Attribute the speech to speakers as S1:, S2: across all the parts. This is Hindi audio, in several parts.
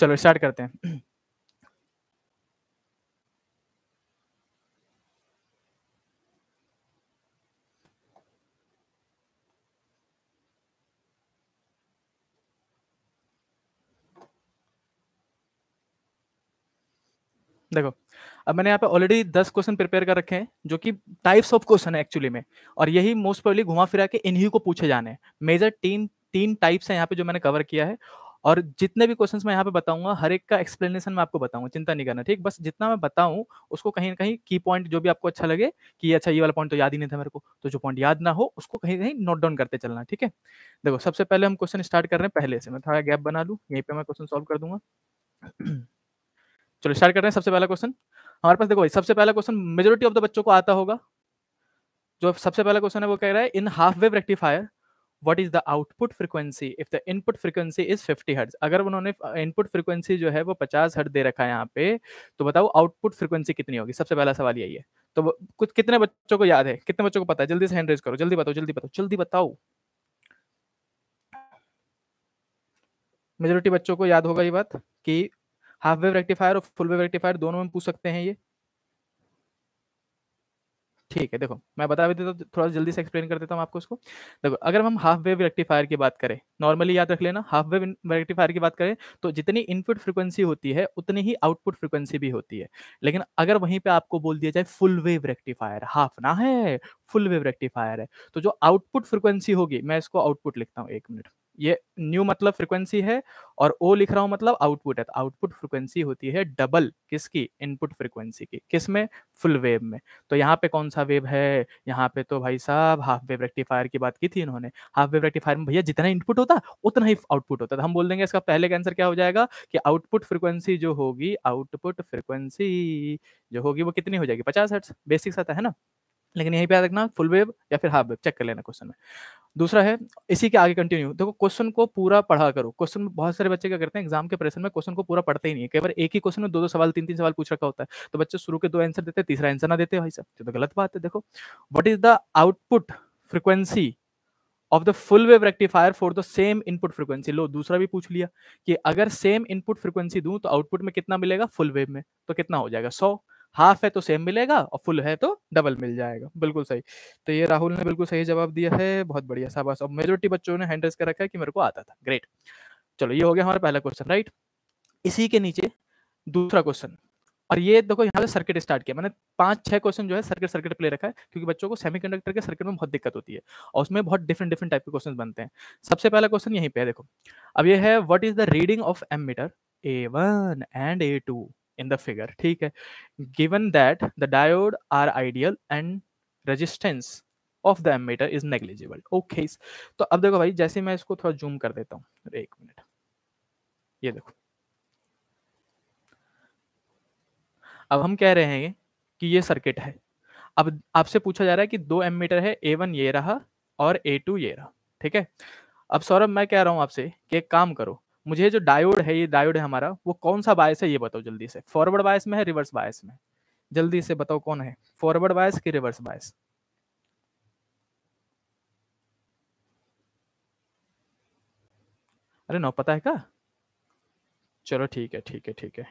S1: चलो स्टार्ट करते हैं देखो अब मैंने यहाँ पे ऑलरेडी दस क्वेश्चन प्रिपेयर कर रखे हैं जो कि टाइप्स ऑफ क्वेश्चन है एक्चुअली में और यही मोस्ट प्रॉब्ली घुमा फिरा के इन्हीं को पूछे जाने मेजर तीन तीन टाइप्स हैं यहाँ पे जो मैंने कवर किया है और जितने भी क्वेश्चंस मैं यहाँ पे बताऊंगा हर एक का एक्सप्लेनेशन मैं आपको बताऊंगा चिंता नहीं करना ठीक बस जितना मैं बताऊं उसको कहीं ना कहीं की पॉइंट जो भी आपको अच्छा लगे कि अच्छा ये वाला पॉइंट तो याद ही नहीं था मेरे को तो जो पॉइंट याद ना हो उसको कहीं कहीं नोट डाउन करते चलना ठीक है देखो सबसे पहले हम क्वेश्चन स्टार्ट कर रहे हैं पहले से मैं थोड़ा गैप बना लूँ यहीं पर मैं क्वेश्चन सॉल्व कर दूंगा चलो स्टार्ट कर रहे हैं सबसे पहला क्वेश्चन हमारे पास देखो सबसे पहला क्वेश्चन मेजोरिटी ऑफ द बच्चों को आता होगा जो सबसे पहला क्वेश्चन है वो कह रहा है in half wave rectifier what is the output frequency if the input frequency is fifty hertz अगर उन्होंने इनपुट फ्रिक्वेंसी जो है वो पचास हर्ट दे रखा है यहाँ पे तो बताओ आउटपुट फ्रिक्वेंसी कितनी होगी सबसे पहला सवाल यही है तो कुछ कितने बच्चों को याद है कितने बच्चों को पता है जल्दी से हैंड रेज करो जल्दी बताओ जल्दी बताओ जल्दी बताओ मेजोरिटी बच्चों को याद होगा ये बात कि हाफ वेव रेक्टिफायर और फुल वेव रेक्टिफायर दोनों में पूछ सकते हैं ये ठीक है देखो मैं बता भी देता हूँ थोड़ा जल्दी से एक्सप्लेन कर देता हूँ आपको उसको देखो अगर हम हाफ वेव रेक्टिफायर की बात करें नॉर्मली याद रख लेना हाफ वेव रेक्टिफायर की बात करें तो जितनी इनपुट फ्रिक्वेंसी होती है उतनी ही आउटपुट फ्रिक्वेंसी भी होती है लेकिन अगर वहीं पर आपको बोल दिया जाए फुल वेव रेक्टिफायर हाफ ना है फुल वेव रेक्टिफायर है तो जो आउटपुट फ्रिक्वेंसी होगी मैं इसको आउटपुट लिखता हूँ एक मिनट ये न्यू मतलब फ्रिक्वेंसी है और ओ लिख रहा हूँ मतलब आउटपुट है तो आउटपुट फ्रिक्वेंसी होती है डबल किसकी इनपुट फ्रिक्वेंसी की किस में फुल वेव में तो यहाँ पे कौन सा वेव है यहाँ पे तो भाई साहब हाफ वेव रेक्टिफायर की बात की थी इन्होंने हाफ वेव रेक्टिफायर में भैया जितना इनपुट होता उतना ही आउटपुट होता तो हम बोल देंगे इसका पहले का आंसर क्या हो जाएगा कि आउटपुट फ्रिक्वेंसी जो होगी आउटपुट फ्रिक्वेंसी जो होगी वो कितनी हो जाएगी पचास हर्ट्स बेसिक्स आता है ना लेकिन यहीं पे याद रखना फुल वेव या फिर हाफ वेव चेक कर लेना क्वेश्चन में दूसरा है इसी के आगे कंटिन्यू देखो क्वेश्चन को पूरा पढ़ा करो क्वेश्चन में बहुत सारे बच्चे क्या करते हैं एग्जाम के प्रेशर में क्वेश्चन को पूरा पढ़ते ही नहीं है कई बार एक ही क्वेश्चन में दो दो सवाल तीन तीन सवाल पूछ रखा होता है तो बच्चे शुरू के दो आंसर देते हैं तीसरा आंसर ना देते भाई साहब तो गलत बात है देखो what is the output frequency of the full wave rectifier for the same input frequency लो दूसरा भी पूछ लिया कि अगर सेम इनपुट फ्रिक्वेंसी दूं तो आउटपुट में कितना मिलेगा फुल वेव में तो कितना हो जाएगा सौ हाफ है तो सेम मिलेगा और फुल है तो डबल मिल जाएगा बिल्कुल सही तो ये राहुल ने बिल्कुल सही जवाब दिया है बहुत बढ़िया शाबाश और मेजोरिटी बच्चों ने हैंड कर रखा है कि मेरे को आता था ग्रेट चलो ये हो गया हमारा पहला क्वेश्चन राइट इसी के नीचे दूसरा क्वेश्चन और ये देखो यहाँ से सर्किट स्टार्ट किया मैंने पांच छह क्वेश्चन जो है सर्किट सर्किट प्ले रखा है क्योंकि बच्चों को सेमीकंडक्टर के सर्किट में बहुत दिक्कत होती है और उसमें बहुत डिफरेंट डिफरेंट टाइप के क्वेश्चन बनते हैं सबसे पहला क्वेश्चन यहीं पे है देखो अब ये है what is the reading of ammeter A one and A two in the figure ठीक है given that the diode are ideal and resistance of the ammeter is negligible okay तो अब देखो भाई जैसे मैं इसको थोड़ा जूम कर देता हूँ एक मिनट ये देखो अब हम कह रहे हैं कि ये सर्किट है अब आपसे पूछा जा रहा है कि दो एमीटर है ए वन ये रहा और ए टू ये रहा ठीक है अब सौरभ मैं कह रहा हूं आपसे कि एक काम करो मुझे जो डायोड है ये डायोड है हमारा वो कौन सा बायस है ये बताओ जल्दी से फॉरवर्ड बायस में है रिवर्स बायस में जल्दी से बताओ कौन है फॉरवर्ड बायस की रिवर्स बायस अरे नौ पता है क्या चलो ठीक है ठीक है ठीक है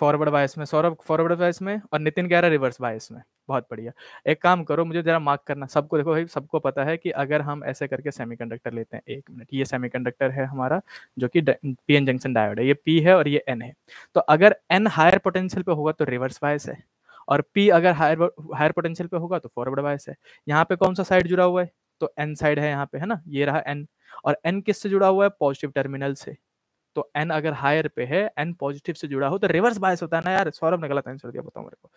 S1: फॉरवर्ड बायस में सौरभ फॉरवर्ड बायस में और नितिन कह रहा है रिवर्स बायस में बहुत बढ़िया एक काम करो मुझे जरा मार्क करना सबको देखो भाई सबको पता है कि अगर हम ऐसे करके सेमीकंडक्टर लेते हैं एक मिनट ये सेमीकंडक्टर है हमारा जो कि पी एन जंक्शन डायोड है ये पी है और ये एन है तो अगर एन हायर पोटेंशियल पे होगा तो रिवर्स वाइस है और पी अगर हायर हायर पोटेंशियल पे होगा तो फॉरवर्ड वाइस है यहाँ पे कौन सा साइड जुड़ा हुआ है तो एन साइड है यहाँ पे है ना ये रहा एन और एन किस से जुड़ा हुआ है पॉजिटिव टर्मिनल से तो एन अगर हायर पे है एन पॉजिटिव से जुड़ा हो तो रिवर्स बायस होता है ना यार सौरभ ने गलत आंसर दिया बताओ मेरे को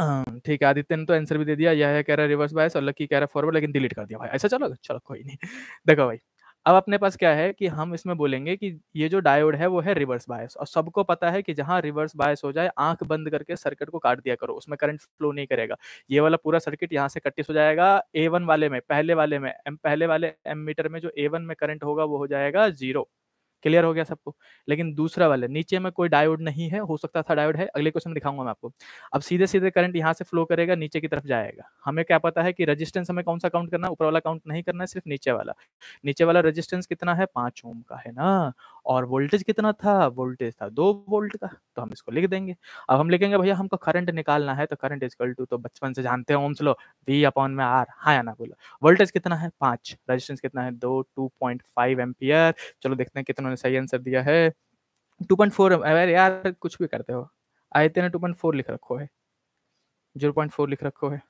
S1: ठीक है आदित्य ने तो आंसर भी दे दिया यह है कह रहा रिवर्स बायस और लकी कह रहा फॉरवर्ड लेकिन डिलीट कर दिया भाई ऐसा चलो चलो कोई नहीं देखो भाई अब अपने पास क्या है कि हम इसमें बोलेंगे कि ये जो डायोड है वो है रिवर्स बायस और सबको पता है कि जहाँ रिवर्स बायस हो जाए आंख बंद करके सर्किट को काट दिया करो उसमें करंट फ्लो नहीं करेगा ये वाला पूरा सर्किट यहाँ से कट्टिस हो जाएगा ए वाले में पहले वाले में एम पहले वाले एम मीटर में जो ए वन में करंट होगा वो हो जाएगा जीरो क्लियर हो गया सबको लेकिन दूसरा वाला नीचे में कोई डायोड नहीं है हो सकता था डायोड है अगले क्वेश्चन में दिखाऊंगा मैं आपको अब सीधे सीधे करंट यहाँ से फ्लो करेगा नीचे की तरफ जाएगा हमें क्या पता है कि रजिस्टेंस हमें कौन सा काउंट करना है ऊपर वाला काउंट नहीं करना है सिर्फ नीचे वाला नीचे वाला रजिस्टेंस कितना है पाँच ओम का है ना और वोल्टेज कितना था वोल्टेज था दो वोल्ट का तो हम इसको लिख देंगे अब हम लिखेंगे भैया हमको करंट निकालना है तो करंट इज टू तो बचपन से जानते हैं ओम चलो वी अपॉन में आर हाँ या ना बोलो वोल्टेज कितना है पाँच रजिस्टेंस कितना है दो टू पॉइंट फाइव एम्पियर चलो देखते हैं कितना सही आंसर दिया है टू पॉइंट फोर यार कुछ भी करते हो आए थे ना टू पॉइंट फोर लिख रखो है जीरो पॉइंट फोर लिख रखो है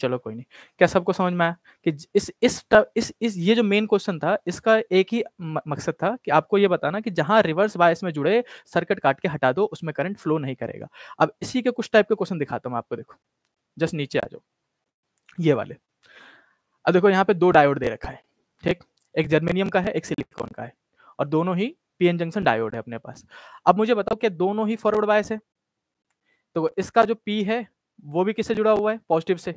S1: चलो कोई नहीं क्या सबको समझ में आया कि इस इस इस इस ये जो मेन क्वेश्चन था इसका एक ही मकसद था कि आपको ये बताना कि जहां रिवर्स बायस में जुड़े सर्किट काट के हटा दो उसमें करंट फ्लो नहीं करेगा अब इसी के कुछ टाइप के क्वेश्चन दिखाता हूं आपको देखो जस्ट नीचे आ जाओ ये वाले अब देखो यहाँ पे दो डायोड दे रखा है ठीक एक जर्मेनियम का है एक सिलिकॉन का है और दोनों ही पीएन जंक्शन डायोड है अपने पास अब मुझे बताओ क्या दोनों ही फॉरवर्ड बायस है तो इसका जो पी है वो भी किससे जुड़ा हुआ है पॉजिटिव से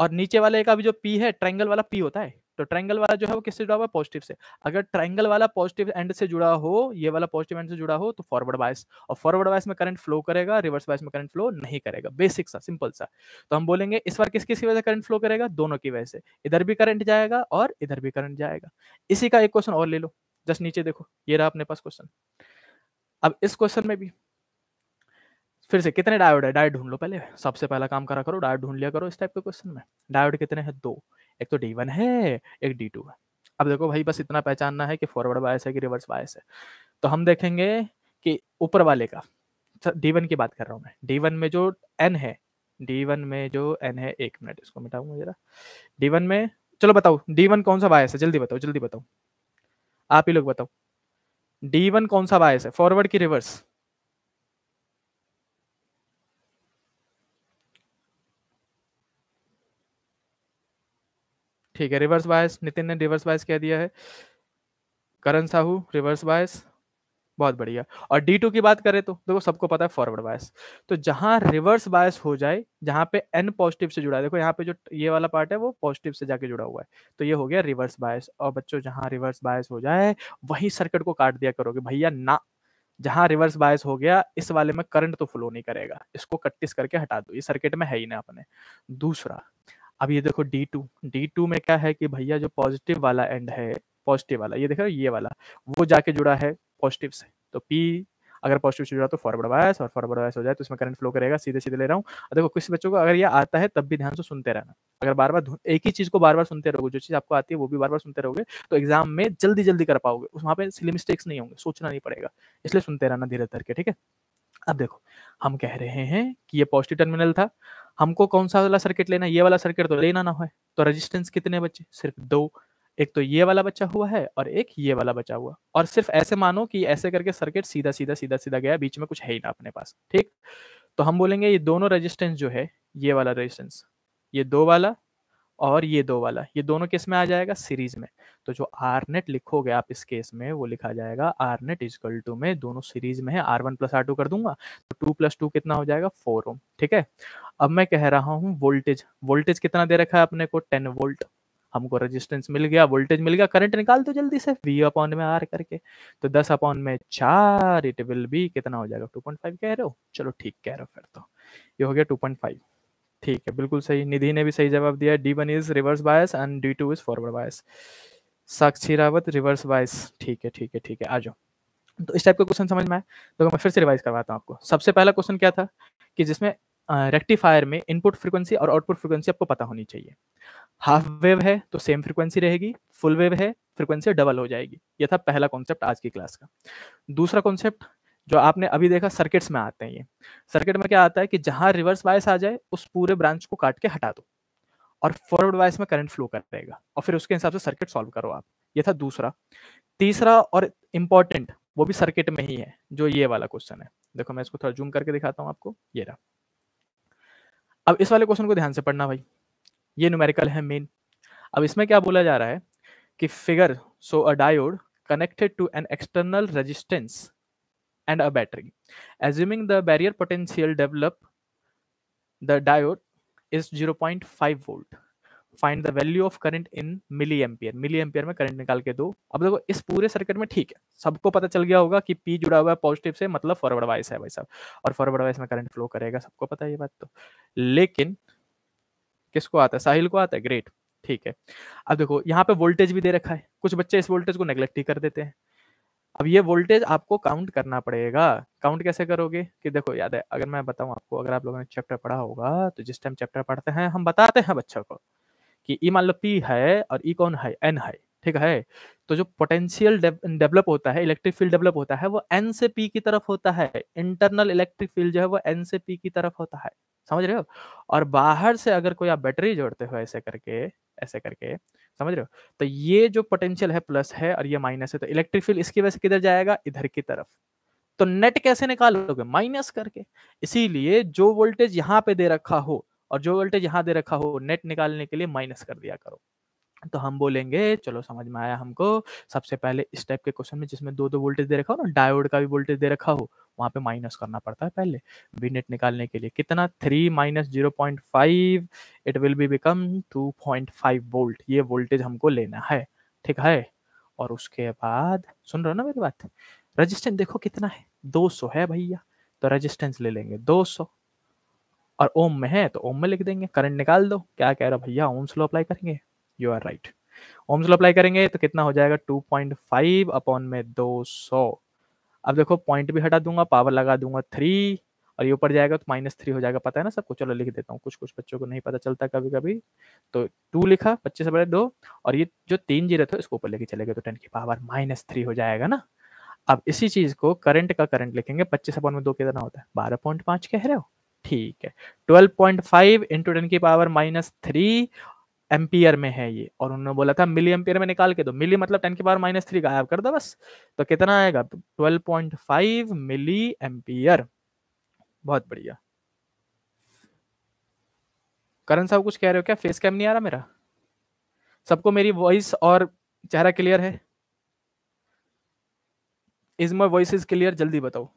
S1: और नीचे वाले का भी जो पी है ट्रायंगल वाला पी होता है तो ट्रायंगल वाला जो है वो किससे जुड़ा हुआ पॉजिटिव से अगर ट्राइंगल वाला पॉजिटिव एंड से जुड़ा हो ये वाला पॉजिटिव एंड से जुड़ा हो तो फॉरवर्ड वाइस और फॉरवर्ड वाइस में करंट फ्लो करेगा रिवर्स वाइस में करंट फ्लो नहीं करेगा बेसिक सा सिंपल सा तो हम बोलेंगे इस बार किस किसी वजह से करंट फ्लो करेगा दोनों की वजह से इधर भी करंट जाएगा और इधर भी करंट जाएगा इसी का एक क्वेश्चन और ले लो जस्ट नीचे देखो ये रहा अपने पास क्वेश्चन अब इस क्वेश्चन में भी फिर से कितने डायोड है डायोड ढूंढ लो पहले सबसे पहला काम करा करो डायोड ढूंढ लिया करो इस टाइप के क्वेश्चन में डायोड कितने हैं दो एक तो डी वन है एक डी टू है अब देखो भाई बस इतना पहचानना है कि फॉरवर्ड बायस है कि रिवर्स बायस है तो हम देखेंगे कि ऊपर वाले का डी वन की बात कर रहा हूँ मैं डी वन में जो एन है डी वन में जो एन है एक मिनट इसको मिटाऊंगा जरा डी वन में चलो बताओ डी वन कौन सा बायस है जल्दी बताओ जल्दी बताओ आप ही लोग बताओ डी वन कौन सा बायस है फॉरवर्ड की रिवर्स ठीक है रिवर्स बायस नितिन ने रिवर्स बायस कह दिया है करण साहू रिवर्स बायस बहुत बढ़िया और डी टू की बात करें तो देखो सबको पता है फॉरवर्ड बायस तो जहां रिवर्स बायस हो जाए जहां पे एन पॉजिटिव से जुड़ा है देखो यहाँ पे जो ये वाला पार्ट है वो पॉजिटिव से जाके जुड़ा हुआ है तो ये हो गया रिवर्स बायस और बच्चों जहां रिवर्स बायस हो जाए वही सर्किट को काट दिया करोगे भैया ना जहां रिवर्स बायस हो गया इस वाले में करंट तो फ्लो नहीं करेगा इसको कट्टिस करके हटा दो ये सर्किट में है ही ना अपने दूसरा अब ये देखो डी टू डी टू में क्या है कि भैया जो पॉजिटिव वाला एंड है पॉजिटिव वाला ये देखो ये वाला वो जाके जुड़ा है पॉजिटिव से तो पी अगर पॉजिटिव से जुड़ा तो फॉरवर्ड वायस और फॉरवर्ड वायस हो जाए तो इसमें करंट फ्लो करेगा सीधे सीधे ले रहा हूँ देखो कुछ बच्चों को अगर ये आता है तब भी ध्यान से सुनते रहना अगर बार बार एक ही चीज को बार बार सुनते रहोगे जो चीज आपको आती है वो भी बार बार सुनते रहोगे तो एग्जाम में जल्दी जल्दी कर पाओगे वहां पे सिली मिस्टेक्स नहीं होंगे सोचना नहीं पड़ेगा इसलिए सुनते रहना धीरे धीरे ठीक है अब देखो हम कह रहे हैं कि ये पॉजिटिव टर्मिनल था हमको कौन सा वाला सर्किट लेना ये वाला सर्किट तो लेना ना हो तो रेजिस्टेंस कितने बचे सिर्फ दो एक तो ये वाला बचा हुआ है और एक ये वाला बचा हुआ और सिर्फ ऐसे मानो कि ऐसे करके सर्किट सीधा सीधा सीधा सीधा गया बीच में कुछ है ही ना अपने पास ठीक तो हम बोलेंगे ये दोनों रेजिस्टेंस जो है ये वाला रेजिस्टेंस ये दो वाला और ये दो वाला ये दोनों केस में आ जाएगा सीरीज में तो जो आर नेट लिखोगे आप इस केस में वो लिखा जाएगा आर नेट इजकल टू में दोनों सीरीज में है R one plus R two कर दूंगा तो टू प्लस टू कितना हो जाएगा फोर ओम ठीक है अब मैं कह रहा हूँ वोल्टेज वोल्टेज कितना दे रखा है अपने को टेन वोल्ट हमको रेजिस्टेंस मिल गया वोल्टेज मिल गया करंट निकाल दो जल्दी से वी अपॉन में आर करके तो दस अपॉन में चार इट विल बी कितना हो जाएगा टू पॉइंट फाइव कह रहे हो चलो ठीक कह रहे हो फिर तो ये हो गया टू पॉइंट फाइव ठीक है बिल्कुल सही निधि ने भी सही जवाब दिया D one is reverse bias and D two is forward bias Sakshi Rawat reverse bias ठीक है ठीक है ठीक है आ जाओ तो इस टाइप का क्वेश्चन समझ में आए तो मैं फिर से रिवाइज करवाता हूँ आपको सबसे पहला क्वेश्चन क्या था कि जिसमें रेक्टिफायर uh, में इनपुट फ्रीक्वेंसी और आउटपुट फ्रीक्वेंसी आपको पता होनी चाहिए हाफ वेव है तो सेम फ्रीक्वेंसी रहेगी फुल वेव है फ्रीक्वेंसी डबल हो जाएगी यह था पहला कॉन्सेप्ट आज की क्लास का दूसरा कॉन्सेप्ट जो आपने अभी देखा सर्किट्स में आते हैं ये सर्किट में क्या आता है कि जहां रिवर्स वाइस आ जाए उस पूरे ब्रांच को काट के हटा दो और फॉरवर्ड वाइस में करंट फ्लो कर देगा और फिर उसके हिसाब से सर्किट सॉल्व करो आप ये था दूसरा तीसरा और इम्पॉर्टेंट वो भी सर्किट में ही है जो ये वाला क्वेश्चन है देखो मैं इसको थोड़ा जूम करके दिखाता हूँ आपको ये रहा अब इस वाले क्वेश्चन को ध्यान से पढ़ना भाई ये न्यूमेरिकल है मेन अब इसमें क्या बोला जा रहा है कि figure so a diode connected to an external resistance and a battery. Assuming the barrier potential developed, the diode is 0.5 volt. Find the value of current in milliampere milliampere में करंट निकाल के दो अब देखो इस पूरे सर्किट में ठीक है सबको पता चल गया होगा कि पी जुड़ा हुआ है पॉजिटिव से मतलब फॉरवर्ड वाइस है भाई साहब और फॉरवर्ड वाइस में करंट फ्लो करेगा सबको पता है ये बात तो लेकिन किसको आता है साहिल को आता है ग्रेट ठीक है अब देखो यहाँ पे वोल्टेज भी दे रखा है कुछ बच्चे इस वोल्टेज को नेग्लेक्ट ही कर देते हैं अब ये वोल्टेज आपको काउंट करना पड़ेगा काउंट कैसे करोगे कि देखो याद है अगर मैं बताऊं आपको अगर आप लोगों ने चैप्टर पढ़ा होगा तो जिस टाइम चैप्टर पढ़ते हैं हम बताते हैं बच्चों को कि ई e मान लो पी है और ई e कौन है एन है ठीक है तो जो पोटेंशियल डेवलप होता है इलेक्ट्रिक फील्ड डेवलप होता है वो एन से पी की तरफ होता है इंटरनल इलेक्ट्रिक फील्ड जो है वो एन से पी की तरफ होता है समझ रहे हो और बाहर से अगर कोई आप बैटरी जोड़ते हो ऐसे करके ऐसे करके समझ रहे हो तो ये जो पोटेंशियल है प्लस है और ये माइनस है तो इलेक्ट्रिक फील्ड इसकी वजह से किधर जाएगा इधर की तरफ तो नेट कैसे निकालोगे माइनस करके इसीलिए जो वोल्टेज यहाँ पे दे रखा हो और जो वोल्टेज यहाँ दे रखा हो नेट निकालने के लिए माइनस कर दिया करो तो हम बोलेंगे चलो समझ में आया हमको सबसे पहले इस टाइप के क्वेश्चन में जिसमें दो दो वोल्टेज दे रखा हो ना डायोड का भी वोल्टेज दे रखा हो वहाँ पे माइनस करना पड़ता है पहले वी नेट निकालने के लिए कितना three minus zero point five it will be become two point five volt ये वोल्टेज हमको लेना है ठीक है और उसके बाद सुन रहे हो ना मेरी बात रजिस्टेंस देखो कितना है दो सौ है भैया तो रजिस्टेंस ले लेंगे दो सौ और ओम में है तो ओम में लिख देंगे करंट निकाल दो क्या कह रहा भैया ओम स्लो अप्लाई करेंगे you are right Ohm's law apply करेंगे तो कितना हो जाएगा 2.5 अपॉन में 200 अब देखो पॉइंट भी हटा दूंगा पावर लगा दूंगा थ्री और ये ऊपर जाएगा तो माइनस थ्री हो जाएगा पता है ना सबको चलो लिख देता हूँ कुछ कुछ बच्चों को नहीं पता चलता कभी कभी तो टू लिखा से बड़े दो और ये जो तीन जीरो थे इसको ऊपर लेके चले गए तो टेन की पावर माइनस थ्री हो जाएगा ना अब इसी चीज को करंट का करंट लिखेंगे पच्चीस अपॉन में दो कितना होता है बारह पॉइंट पांच कह रहे हो ठीक है twelve point five into ten की पावर माइनस थ्री एम्पियर में है ये और उन्होंने बोला था मिली एम्पियर में निकाल के दो मिली मतलब टेन के पावर माइनस थ्री गायब कर दो बस तो कितना आएगा तो twelve point five milliampere बहुत बढ़िया करण साहब कुछ कह रहे हो क्या फेस कैम नहीं आ रहा मेरा सबको मेरी वॉइस और चेहरा क्लियर है is my voice is clear जल्दी बताओ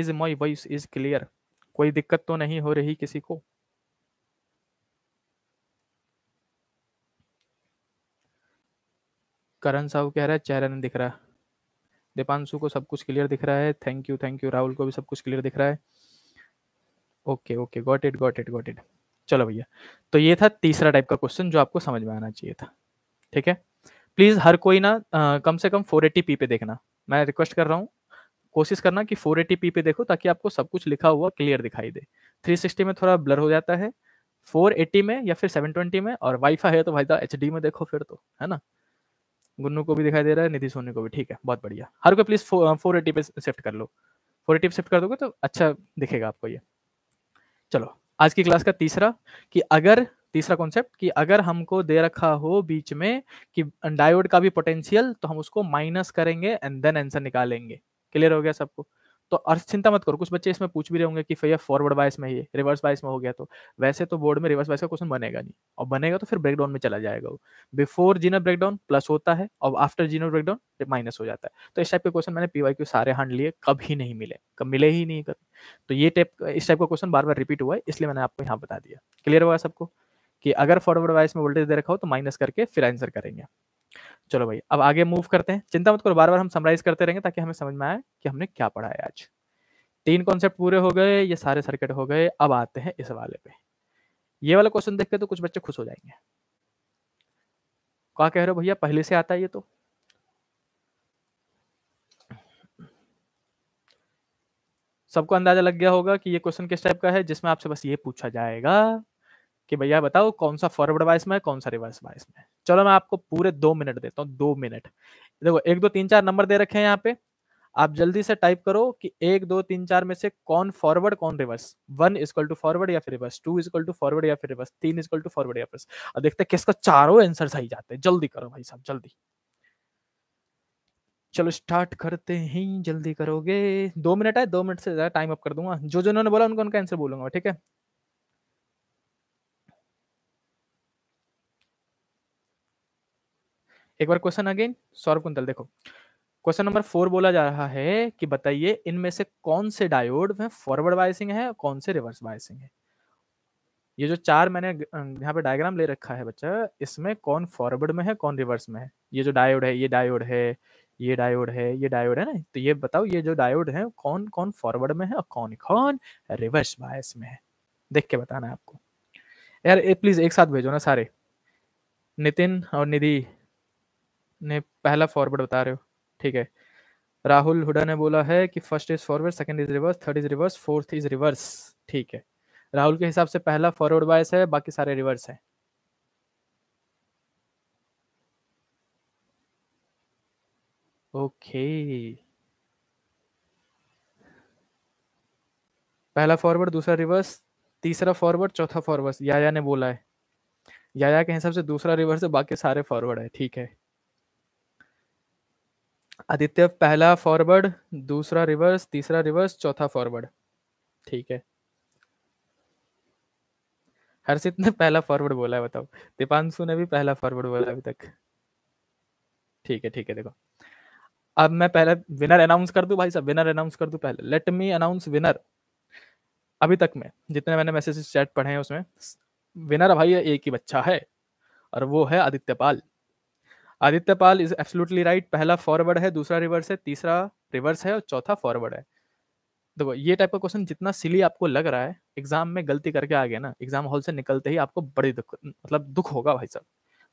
S1: is my voice is clear कोई दिक्कत तो नहीं हो रही किसी को करण साहू कह रहा है चेहरा नहीं दिख रहा दीपांशु को सब कुछ क्लियर दिख रहा है thank you thank you Rahul को भी सब कुछ क्लियर दिख रहा है okay okay got it got it got it चलो भैया तो ये था तीसरा टाइप का क्वेश्चन जो आपको समझ में आना चाहिए था ठीक है प्लीज़ हर कोई ना आ, कम से कम फोर पी पे देखना मैं रिक्वेस्ट कर रहा हूँ कोशिश करना कि पी पे देखो ताकि आपको सब कुछ लिखा हुआ क्लियर दिखाई दे सिक्सटी में थोड़ा ब्लर हो जाता है एटी में या फिर ट्वेंटी में और वाईफाई है तो भाई एच में देखो फिर तो है ना गुन्नू को भी दिखाई दे रहा है निधि सोनी को भी ठीक है बहुत बढ़िया हर कोई प्लीज फोर एटी पे शिफ्ट कर लो फोर एटी पे शिफ्ट कर दोगे तो अच्छा दिखेगा आपको ये चलो आज की क्लास का तीसरा कि अगर तीसरा कॉन्सेप्ट कि अगर हमको दे रखा हो बीच में कि डायोड का भी पोटेंशियल तो हम उसको माइनस करेंगे एंड देन आंसर निकालेंगे क्लियर हो गया सबको तो अर्थ चिंता मत करो कुछ बच्चे इसमें पूछ भी रहे होंगे कि भैया फॉरवर्ड वाइस में ये रिवर्स वाइस में हो गया तो वैसे तो बोर्ड में रिवर्स वाइस का क्वेश्चन बनेगा नहीं और बनेगा तो फिर ब्रेकडाउन में चला जाएगा वो बिफोर जीनर ब्रेकडाउन प्लस होता है और आफ्टर जीनर ब्रेकडाउन माइनस हो जाता है तो इस टाइप के क्वेश्चन मैंने पी क्यू सारे हंड लिए कभी नहीं मिले कब मिले ही नहीं कभी तो ये टाइप इस टाइप का क्वेश्चन बार बार रिपीट हुआ है इसलिए मैंने आपको यहाँ बता दिया क्लियर हुआ सबको कि अगर फॉरवर्ड वाइस में वोल्टेज दे रखा हो तो माइनस करके फिर आंसर करेंगे चलो भाई अब आगे मूव करते हैं चिंता मत करो बार बार हम समराइज करते रहेंगे ताकि हमें समझ में आए कि हमने क्या पढ़ा है आज तीन कॉन्सेप्ट पूरे हो गए ये सारे सर्किट हो गए अब आते हैं इस वाले पे ये वाला क्वेश्चन देख के तो कुछ बच्चे खुश हो जाएंगे कहा कह रहे हो भैया पहले से आता है ये तो सबको अंदाजा लग गया होगा कि ये क्वेश्चन किस टाइप का है जिसमें आपसे बस ये पूछा जाएगा कि भैया बताओ कौन सा फॉरवर्ड वाइस में है कौन सा रिवर्स वाइस में चलो मैं आपको पूरे दो मिनट देता हूँ दो मिनट देखो एक दो तीन चार नंबर दे रखे हैं यहाँ पे आप जल्दी से टाइप करो कि एक दो तीन चार में से कौन फॉरवर्ड कौन reverse one is equal to forward या फिर reverse to is equal to forward या फिर रिवर्स तीन इजकल टू फॉरवर्ड या फिर और देखते हैं किसका चारों आंसर सही जाते हैं जल्दी करो भाई साहब जल्दी चलो स्टार्ट करते हैं जल्दी करोगे दो मिनट है दो मिनट से ज्यादा टाइम अप कर दूंगा जो जो उन्होंने बोला उनको उनका आंसर बोलूंगा ठीक है एक बार क्वेश्चन अगेन सौरभ कुंतल देखो क्वेश्चन नंबर फोर बोला जा रहा है कि बताइए इनमें से कौन से डायोड में फॉरवर्ड बायसिंग है और कौन से रिवर्स बायसिंग है ये जो चार मैंने यहाँ पे डायग्राम ले रखा है बच्चा इसमें कौन फॉरवर्ड में है कौन रिवर्स में है ये जो डायोड है ये डायोड है ये डायोड है ये डायोड है ना तो ये बताओ ये जो डायोड है कौन कौन फॉरवर्ड में है और कौन कौन रिवर्स बायस में है देख के बताना आपको यार प्लीज एक साथ भेजो ना सारे नितिन और निधि ने पहला फॉरवर्ड बता रहे हो ठीक है राहुल हुडा ने बोला है कि first is forward second is reverse third is reverse fourth is reverse ठीक है राहुल के हिसाब से पहला फॉरवर्ड बायस है बाकी सारे रिवर्स हैं ओके पहला फॉरवर्ड दूसरा रिवर्स तीसरा फॉरवर्ड चौथा फॉरवर्ड याया ने बोला है याया के हिसाब से दूसरा रिवर्स है बाकी सारे फॉरवर्ड है ठीक है आदित्य पहला फॉरवर्ड दूसरा रिवर्स तीसरा रिवर्स चौथा फॉरवर्ड ठीक है हर्षित ने पहला फॉरवर्ड बोला है बताओ दीपांशु ने भी पहला फॉरवर्ड बोला अभी तक ठीक है ठीक है देखो अब मैं पहले विनर अनाउंस कर दू भाई साहब विनर अनाउंस कर दू पहले लेट मी अनाउंस विनर अभी तक में जितने मैंने मैसेजेस चैट पढ़े हैं उसमें विनर भाई एक ही बच्चा है और वो है Aditya Pal Aditya Pal is absolutely right पहला फॉरवर्ड है दूसरा रिवर्स है तीसरा रिवर्स है और चौथा फॉरवर्ड है देखो ये टाइप का क्वेश्चन जितना सिली आपको लग रहा है एग्जाम में गलती करके आ गया ना एग्जाम हॉल से निकलते ही आपको बड़ी दुख मतलब दुख होगा भाई साहब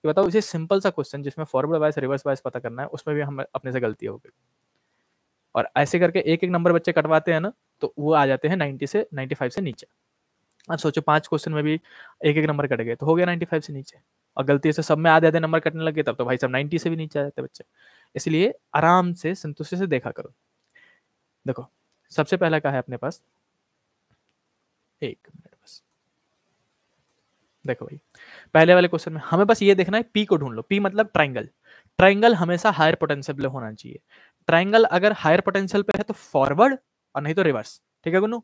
S1: कि बताओ इसे सिंपल सा क्वेश्चन जिसमें फॉरवर्ड वाइज रिवर्स वाइज पता करना है उसमें भी हम अपने से गलती हो गई और ऐसे करके एक एक नंबर बच्चे कटवाते हैं ना तो वो आ जाते हैं नाइन्टी से नाइन्टी फाइव से नीचे अब सोचो पांच क्वेश्चन में भी एक एक नंबर कट गए तो हो गया नाइन्टी फाइव से नीचे और गलती से सब में आधे आधे नंबर कटने लगे तब तो भाई सब नाइन्टी से भी नीचे आ जाते बच्चे इसलिए आराम से संतुष्टि से देखा करो देखो सबसे पहला का है अपने पास एक मिनट बस देखो भाई पहले वाले क्वेश्चन में हमें बस ये देखना है पी को ढूंढ लो पी मतलब ट्राइंगल ट्राइंगल हमेशा हायर पोटेंशियल पे होना चाहिए ट्राइंगल अगर हायर पोटेंशियल पे है तो फॉरवर्ड और नहीं तो रिवर्स ठीक है गुनू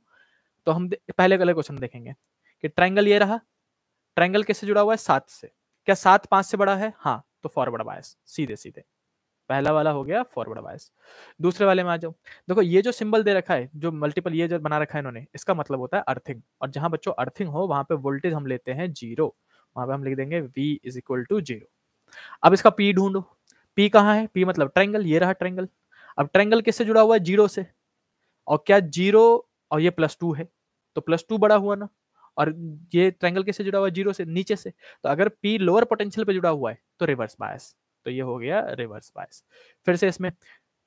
S1: तो हम पहले वाले क्वेश्चन देखेंगे कि ट्राइंगल ये रहा ट्राइंगल किससे जुड़ा हुआ है सात से क्या सात पांच से बड़ा है हाँ तो फॉरवर्ड बायस सीधे सीधे पहला वाला हो गया फॉरवर्ड बायस दूसरे वाले में आ जाओ देखो ये जो सिंबल दे रखा है जो मल्टीपल ये जो बना रखा है इन्होंने इसका मतलब होता है अर्थिंग और जहां बच्चों अर्थिंग हो वहां पे वोल्टेज हम लेते हैं जीरो वहां पे हम लिख देंगे V is equal to zero अब इसका पी ढूंढो पी कहाँ है पी मतलब ट्रेंगल ये रहा ट्रेंगल अब ट्रेंगल किससे जुड़ा हुआ है जीरो से और क्या जीरो और ये प्लस टू है तो प्लस टू बड़ा हुआ ना और ये ट्रायंगल किससे जुड़ा हुआ है जीरो से नीचे से तो अगर पी लोअर पोटेंशियल पे जुड़ा हुआ है तो रिवर्स बायस तो ये हो गया रिवर्स बायस फिर से इसमें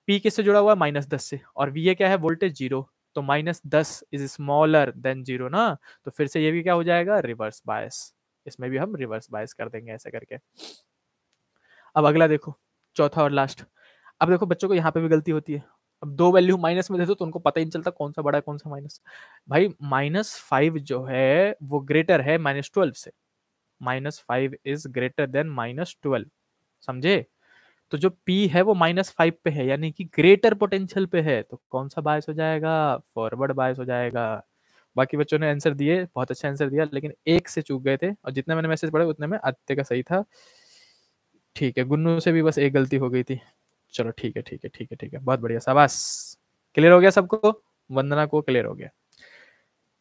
S1: पी किससे जुड़ा हुआ है माइनस दस से और वी ए क्या है वोल्टेज जीरो तो माइनस दस इज स्मॉलर देन जीरो ना तो फिर से ये भी क्या हो जाएगा रिवर्स बायस इसमें भी हम रिवर्स बायस कर देंगे ऐसे करके अब अगला देखो चौथा और लास्ट अब देखो बच्चों को यहाँ पे भी गलती होती है अब दो वैल्यू माइनस में दे दो तो उनको पता ही नहीं चलता कौन सा बड़ा है कौन सा माइनस भाई माइनस फाइव जो है वो ग्रेटर है माइनस ट्वेल्व से minus five is greater than minus twelve समझे तो जो पी है वो माइनस फाइव पे है यानी कि ग्रेटर पोटेंशियल पे है तो कौन सा बायस हो जाएगा फॉरवर्ड बायस हो जाएगा बाकी बच्चों ने आंसर दिए बहुत अच्छा आंसर दिया लेकिन एक से चूक गए थे और जितने मैंने मैसेज पढ़ा उतने में आदित्य का सही था ठीक है गुन्नू से भी बस एक गलती हो गई थी चलो ठीक है ठीक है ठीक है ठीक है बहुत बढ़िया शाबाश क्लियर हो गया सबको वंदना को क्लियर हो गया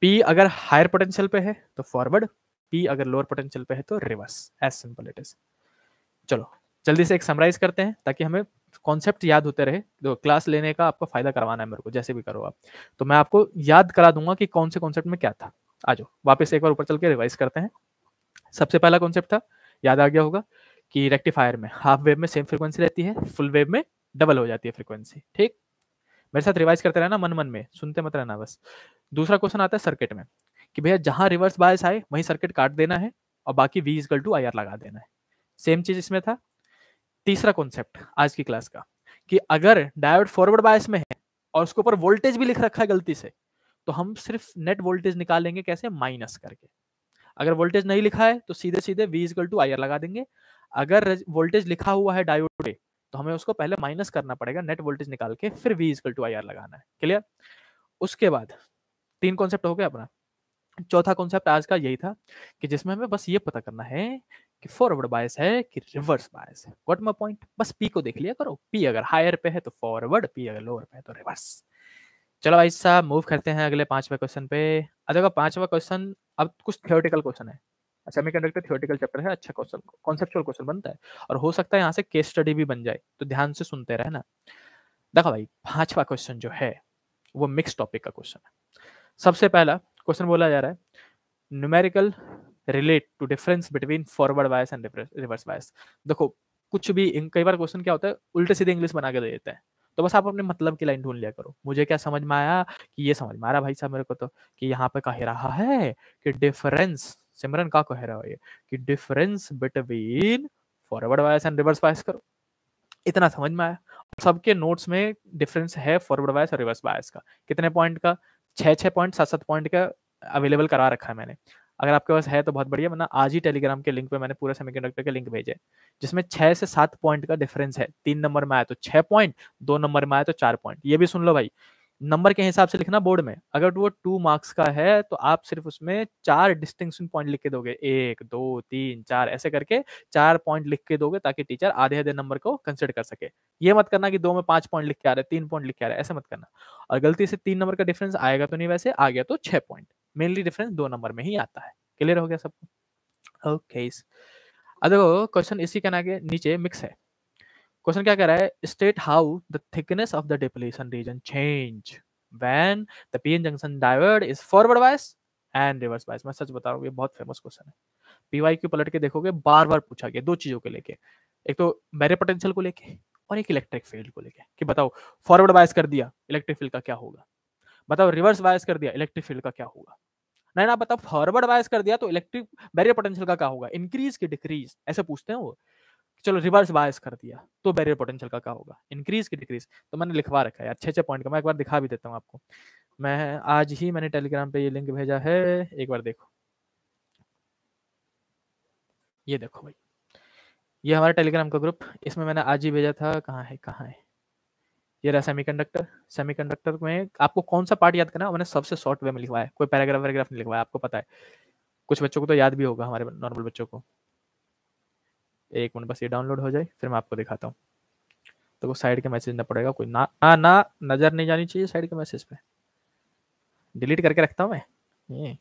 S1: पी अगर हायर पोटेंशियल पे है तो फॉरवर्ड पी अगर लोअर पोटेंशियल पे है तो reverse as simple it is चलो जल्दी से एक समराइज करते हैं ताकि हमें कॉन्सेप्ट याद होते रहे तो क्लास लेने का आपको फायदा करवाना है मेरे को जैसे भी करो आप तो मैं आपको याद करा दूंगा कि कौन से कॉन्सेप्ट में क्या था आ जाओ वापस एक बार ऊपर चल के रिवाइज करते हैं सबसे पहला कॉन्सेप्ट था याद आ गया होगा कि रेक्टिफायर में हाफ वेव में सेम फ्रिक्वेंसी रहती है फुल वेव में डबल हो जाती है फ्रिक्वेंसी ठीक मेरे साथ रिवाइज करते रहना मन मन में सुनते मत रहना बस दूसरा क्वेश्चन आता है सर्किट में कि भैया जहां रिवर्स बायस आए वहीं सर्किट काट देना है और बाकी वी इजकल टू आई लगा देना है सेम चीज इसमें था तीसरा कॉन्सेप्ट आज की क्लास का कि अगर डायोड फॉरवर्ड बायस में है और उसके ऊपर वोल्टेज भी लिख रखा है गलती से तो हम सिर्फ नेट वोल्टेज निकालेंगे कैसे माइनस करके अगर वोल्टेज नहीं लिखा है तो सीधे सीधे वी इजकल टू आई लगा देंगे अगर वोल्टेज लिखा हुआ है डायोड पे तो हमें उसको पहले माइनस करना पड़ेगा नेट वोल्टेज निकाल के फिर V is equal to I R लगाना है क्लियर उसके बाद तीन कॉन्सेप्ट हो गया अपना चौथा कॉन्सेप्ट आज का यही था कि जिसमें हमें बस ये पता करना है कि फॉरवर्ड बायस है कि रिवर्स बायस है व्हाट माय पॉइंट बस पी को देख लिया करो पी अगर हायर पे है तो फॉरवर्ड पी अगर लोअर पे है तो रिवर्स चलो भाई साहब मूव करते हैं अगले पांचवा क्वेश्चन पे अच्छा पांचवा क्वेश्चन अब कुछ थियोरटिकल क्वेश्चन है सेमी कंडक्टर थियोटिकल चैप्टर है अच्छा क्वेश्चन कॉन्सेप्चुअल क्वेश्चन बनता है और हो सकता है यहाँ से केस स्टडी भी बन जाए तो ध्यान से सुनते रहना देखो भाई पांचवा क्वेश्चन जो है वो मिक्स टॉपिक का क्वेश्चन है सबसे पहला क्वेश्चन बोला जा रहा है numerical relate to difference between forward bias and reverse bias देखो कुछ भी कई बार क्वेश्चन क्या होता है उल्टे सीधे इंग्लिश बना के दे देता है तो बस आप अपने मतलब की लाइन ढूंढ लिया करो मुझे क्या समझ में आया कि ये समझ में आ रहा भाई साहब मेरे को तो कि यहाँ पे कह रहा है कि डिफरेंस सिमरन का कह रहा है ये कि difference between forward bias and reverse bias करो इतना समझ में आया सबके नोट्स में डिफरेंस है फॉरवर्ड वायस और रिवर्स वायस का कितने पॉइंट का छः छः पॉइंट सात सात पॉइंट का अवेलेबल करा रखा है मैंने अगर आपके पास है तो बहुत बढ़िया वरना आज ही टेलीग्राम के लिंक पे मैंने पूरे सेमीकंडक्टर के लिंक भेजे जिसमें छः से सात पॉइंट का डिफरेंस है तीन नंबर में आया तो छः पॉइंट दो नंबर में आया तो चार पॉइंट ये भी सुन लो भाई नंबर के हिसाब से लिखना बोर्ड में अगर वो टू मार्क्स का है तो आप सिर्फ उसमें चार डिस्टिंक्शन पॉइंट लिख के दोगे एक दो तीन चार ऐसे करके चार पॉइंट लिख के दोगे ताकि टीचर आधे आधे नंबर को कंसिडर कर सके ये मत करना कि दो में पांच पॉइंट लिख के आ रहे तीन पॉइंट लिख के आ रहे ऐसे मत करना और गलती से तीन नंबर का डिफरेंस आएगा तो नहीं वैसे आ गया तो छह पॉइंट मेनली डिफरेंस दो नंबर में ही आता है क्लियर हो गया सबको ओके अब देखो क्वेश्चन इसी के नीचे मिक्स है क्वेश्चन क्या कह रहा है state how the thickness of the depletion region change when the PN junction डायवर्ड is forward bias and reverse bias मैं सच बता रहा हूँ ये बहुत फेमस क्वेश्चन है पीवाई क्यू पलट के देखोगे बार बार पूछा गया दो चीजों के लेके एक तो मेरे पोटेंशियल को लेके और एक इलेक्ट्रिक फील्ड को लेके कि बताओ फॉरवर्ड बायस कर दिया इलेक्ट्रिक फील्ड का क्या होगा बताओ रिवर्स बायस कर दिया इलेक्ट्रिक फील्ड का क्या होगा नहीं ना बताओ फॉरवर्ड बायस कर दिया तो इलेक्ट्रिक बैरियर पोटेंशियल का क्या होगा इंक्रीज की डिक्रीज ऐसे पूछते हैं वो चलो रिवर्स बायस कर दिया तो बैरियर पोटेंशियल का क्या होगा इंक्रीज की डिक्रीज तो मैंने लिखवा रखा है अच्छे अच्छे पॉइंट का मैं एक बार दिखा भी देता हूँ आपको मैं आज ही मैंने टेलीग्राम पे ये लिंक भेजा है एक बार देखो ये देखो भाई ये हमारा टेलीग्राम का ग्रुप इसमें मैंने आज ही भेजा था कहाँ है कहाँ है ये रहा सेमी कंडक्टर सेमी कंडक्टर में आपको कौन सा पार्ट याद करना मैंने सबसे शॉर्ट वे में लिखवाया कोई पैराग्राफ वैराग्राफ नहीं लिखवाया आपको पता है कुछ बच्चों को तो याद भी होगा हमारे नॉर्मल बच्चों को एक मिनट बस ये डाउनलोड हो जाए फिर मैं आपको दिखाता हूँ तो साइड के मैसेज ना पड़ेगा कोई ना आ ना नज़र नहीं जानी चाहिए साइड के मैसेज पे डिलीट करके रखता हूँ मैं ये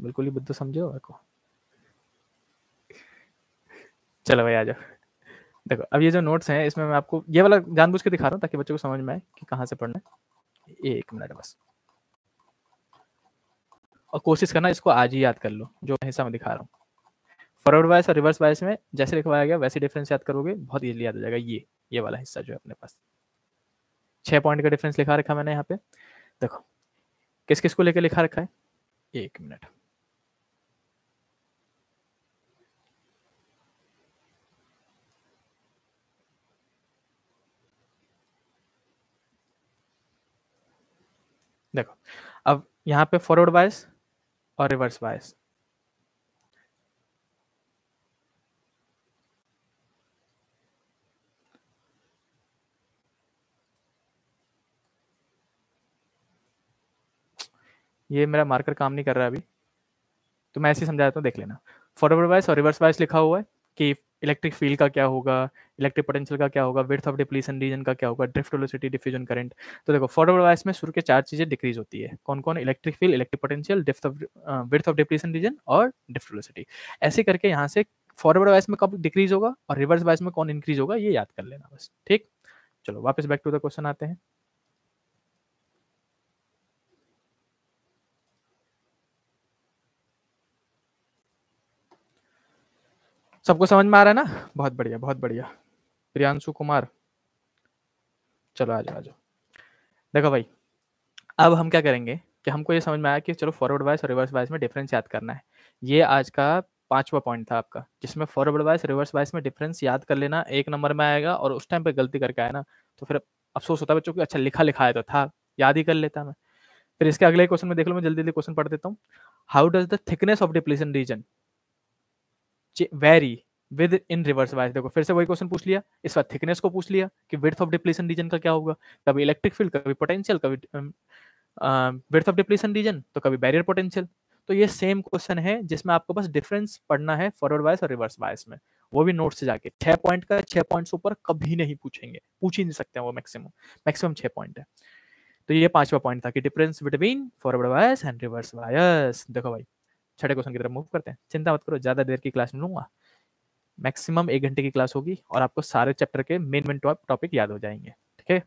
S1: बिल्कुल ही बुद्धू समझो मेरे को चलो भाई आ जाओ देखो अब ये जो नोट्स हैं इसमें मैं आपको ये वाला जानबूझ के दिखा रहा हूँ ताकि बच्चों को समझ में आए कि कहाँ से पढ़ना है एक मिनट बस और कोशिश करना इसको आज ही याद कर लो जो हिस्सा मैं दिखा रहा हूँ फॉरवर्ड वाइस और रिवर्स वाइस में जैसे लिखवाया गया वैसे डिफरेंस याद करोगे बहुत ईजिली याद हो जाएगा ये ये वाला हिस्सा जो है अपने पास छः पॉइंट का डिफरेंस लिखा रखा मैंने यहाँ पे देखो किस किस को लेकर लिखा रखा है एक मिनट देखो अब यहाँ पे फॉरवर्ड बायस और रिवर्स बायस ये मेरा मार्कर काम नहीं कर रहा अभी तो मैं ऐसे ही समझाता हूँ देख लेना फॉरवर्ड बायस और रिवर्स बायस लिखा हुआ है कि इलेक्ट्रिक फील्ड का क्या होगा इलेक्ट्रिक पोटेंशियल का क्या होगा विथ ऑफ डिप्लीशन रीजन का क्या होगा ड्रिफ्ट वेलोसिटी डिफ्यूजन करंट तो देखो फॉरवर्ड वायस में शुरू के चार चीज़ें डिक्रीज होती है कौन कौन electric field electric potential drift of width of depletion region और ड्रिफ्ट वेलोसिटी ऐसे करके यहाँ से फॉरवर्ड वायस में कब डिक्रीज होगा और रिवर्स वायस में कौन इंक्रीज होगा ये याद कर लेना बस ठीक चलो वापस बैक टू द क्वेश्चन आते हैं सबको समझ में आ रहा है ना बहुत बढ़िया बहुत बढ़िया प्रियांशु कुमार चलो आ जाओ आ जाओ देखो भाई अब हम क्या करेंगे कि हमको ये समझ में आया कि चलो फॉरवर्ड वाइस और रिवर्स वाइस में डिफरेंस याद करना है ये आज का पांचवा पॉइंट था आपका जिसमें फॉरवर्ड वाइस रिवर्स वाइस में डिफरेंस याद कर लेना एक नंबर में आएगा और उस टाइम पर गलती करके आया ना तो फिर अफसोस होता है बच्चों अच्छा लिखा लिखा है तो था याद ही कर लेता मैं फिर इसके अगले क्वेश्चन में देख लो मैं जल्दी जल्दी क्वेश्चन पढ़ देता हूँ how does the thickness of depletion region vary with in reverse bias देखो फिर से वही क्वेश्चन पूछ लिया इस बार थिकनेस को पूछ लिया कि विर्थ ऑफ डिप्लेशन रीजन का क्या होगा कभी इलेक्ट्रिक फील्ड कभी पोटेंशियल कभी विर्थ ऑफ डिप्लेशन रीजन तो कभी बैरियर पोटेंशियल तो ये सेम क्वेश्चन है जिसमें आपको बस डिफरेंस पढ़ना है फॉरवर्ड बायस और रिवर्स बायस में वो भी नोट से जाके छह पॉइंट का छह पॉइंट ऊपर कभी नहीं पूछेंगे पूछ ही नहीं सकते हैं वो मैक्सिमम मैक्सिमम छह पॉइंट है तो ये पांचवा पॉइंट था कि difference between forward bias and reverse bias देखो भाई छठे क्वेश्चन की तरफ मूव करते हैं चिंता मत करो ज़्यादा देर की क्लास नहीं लूंगा मैक्सिमम एक घंटे की क्लास होगी और आपको सारे चैप्टर के मेन मेन टॉपिक याद हो जाएंगे ठीक है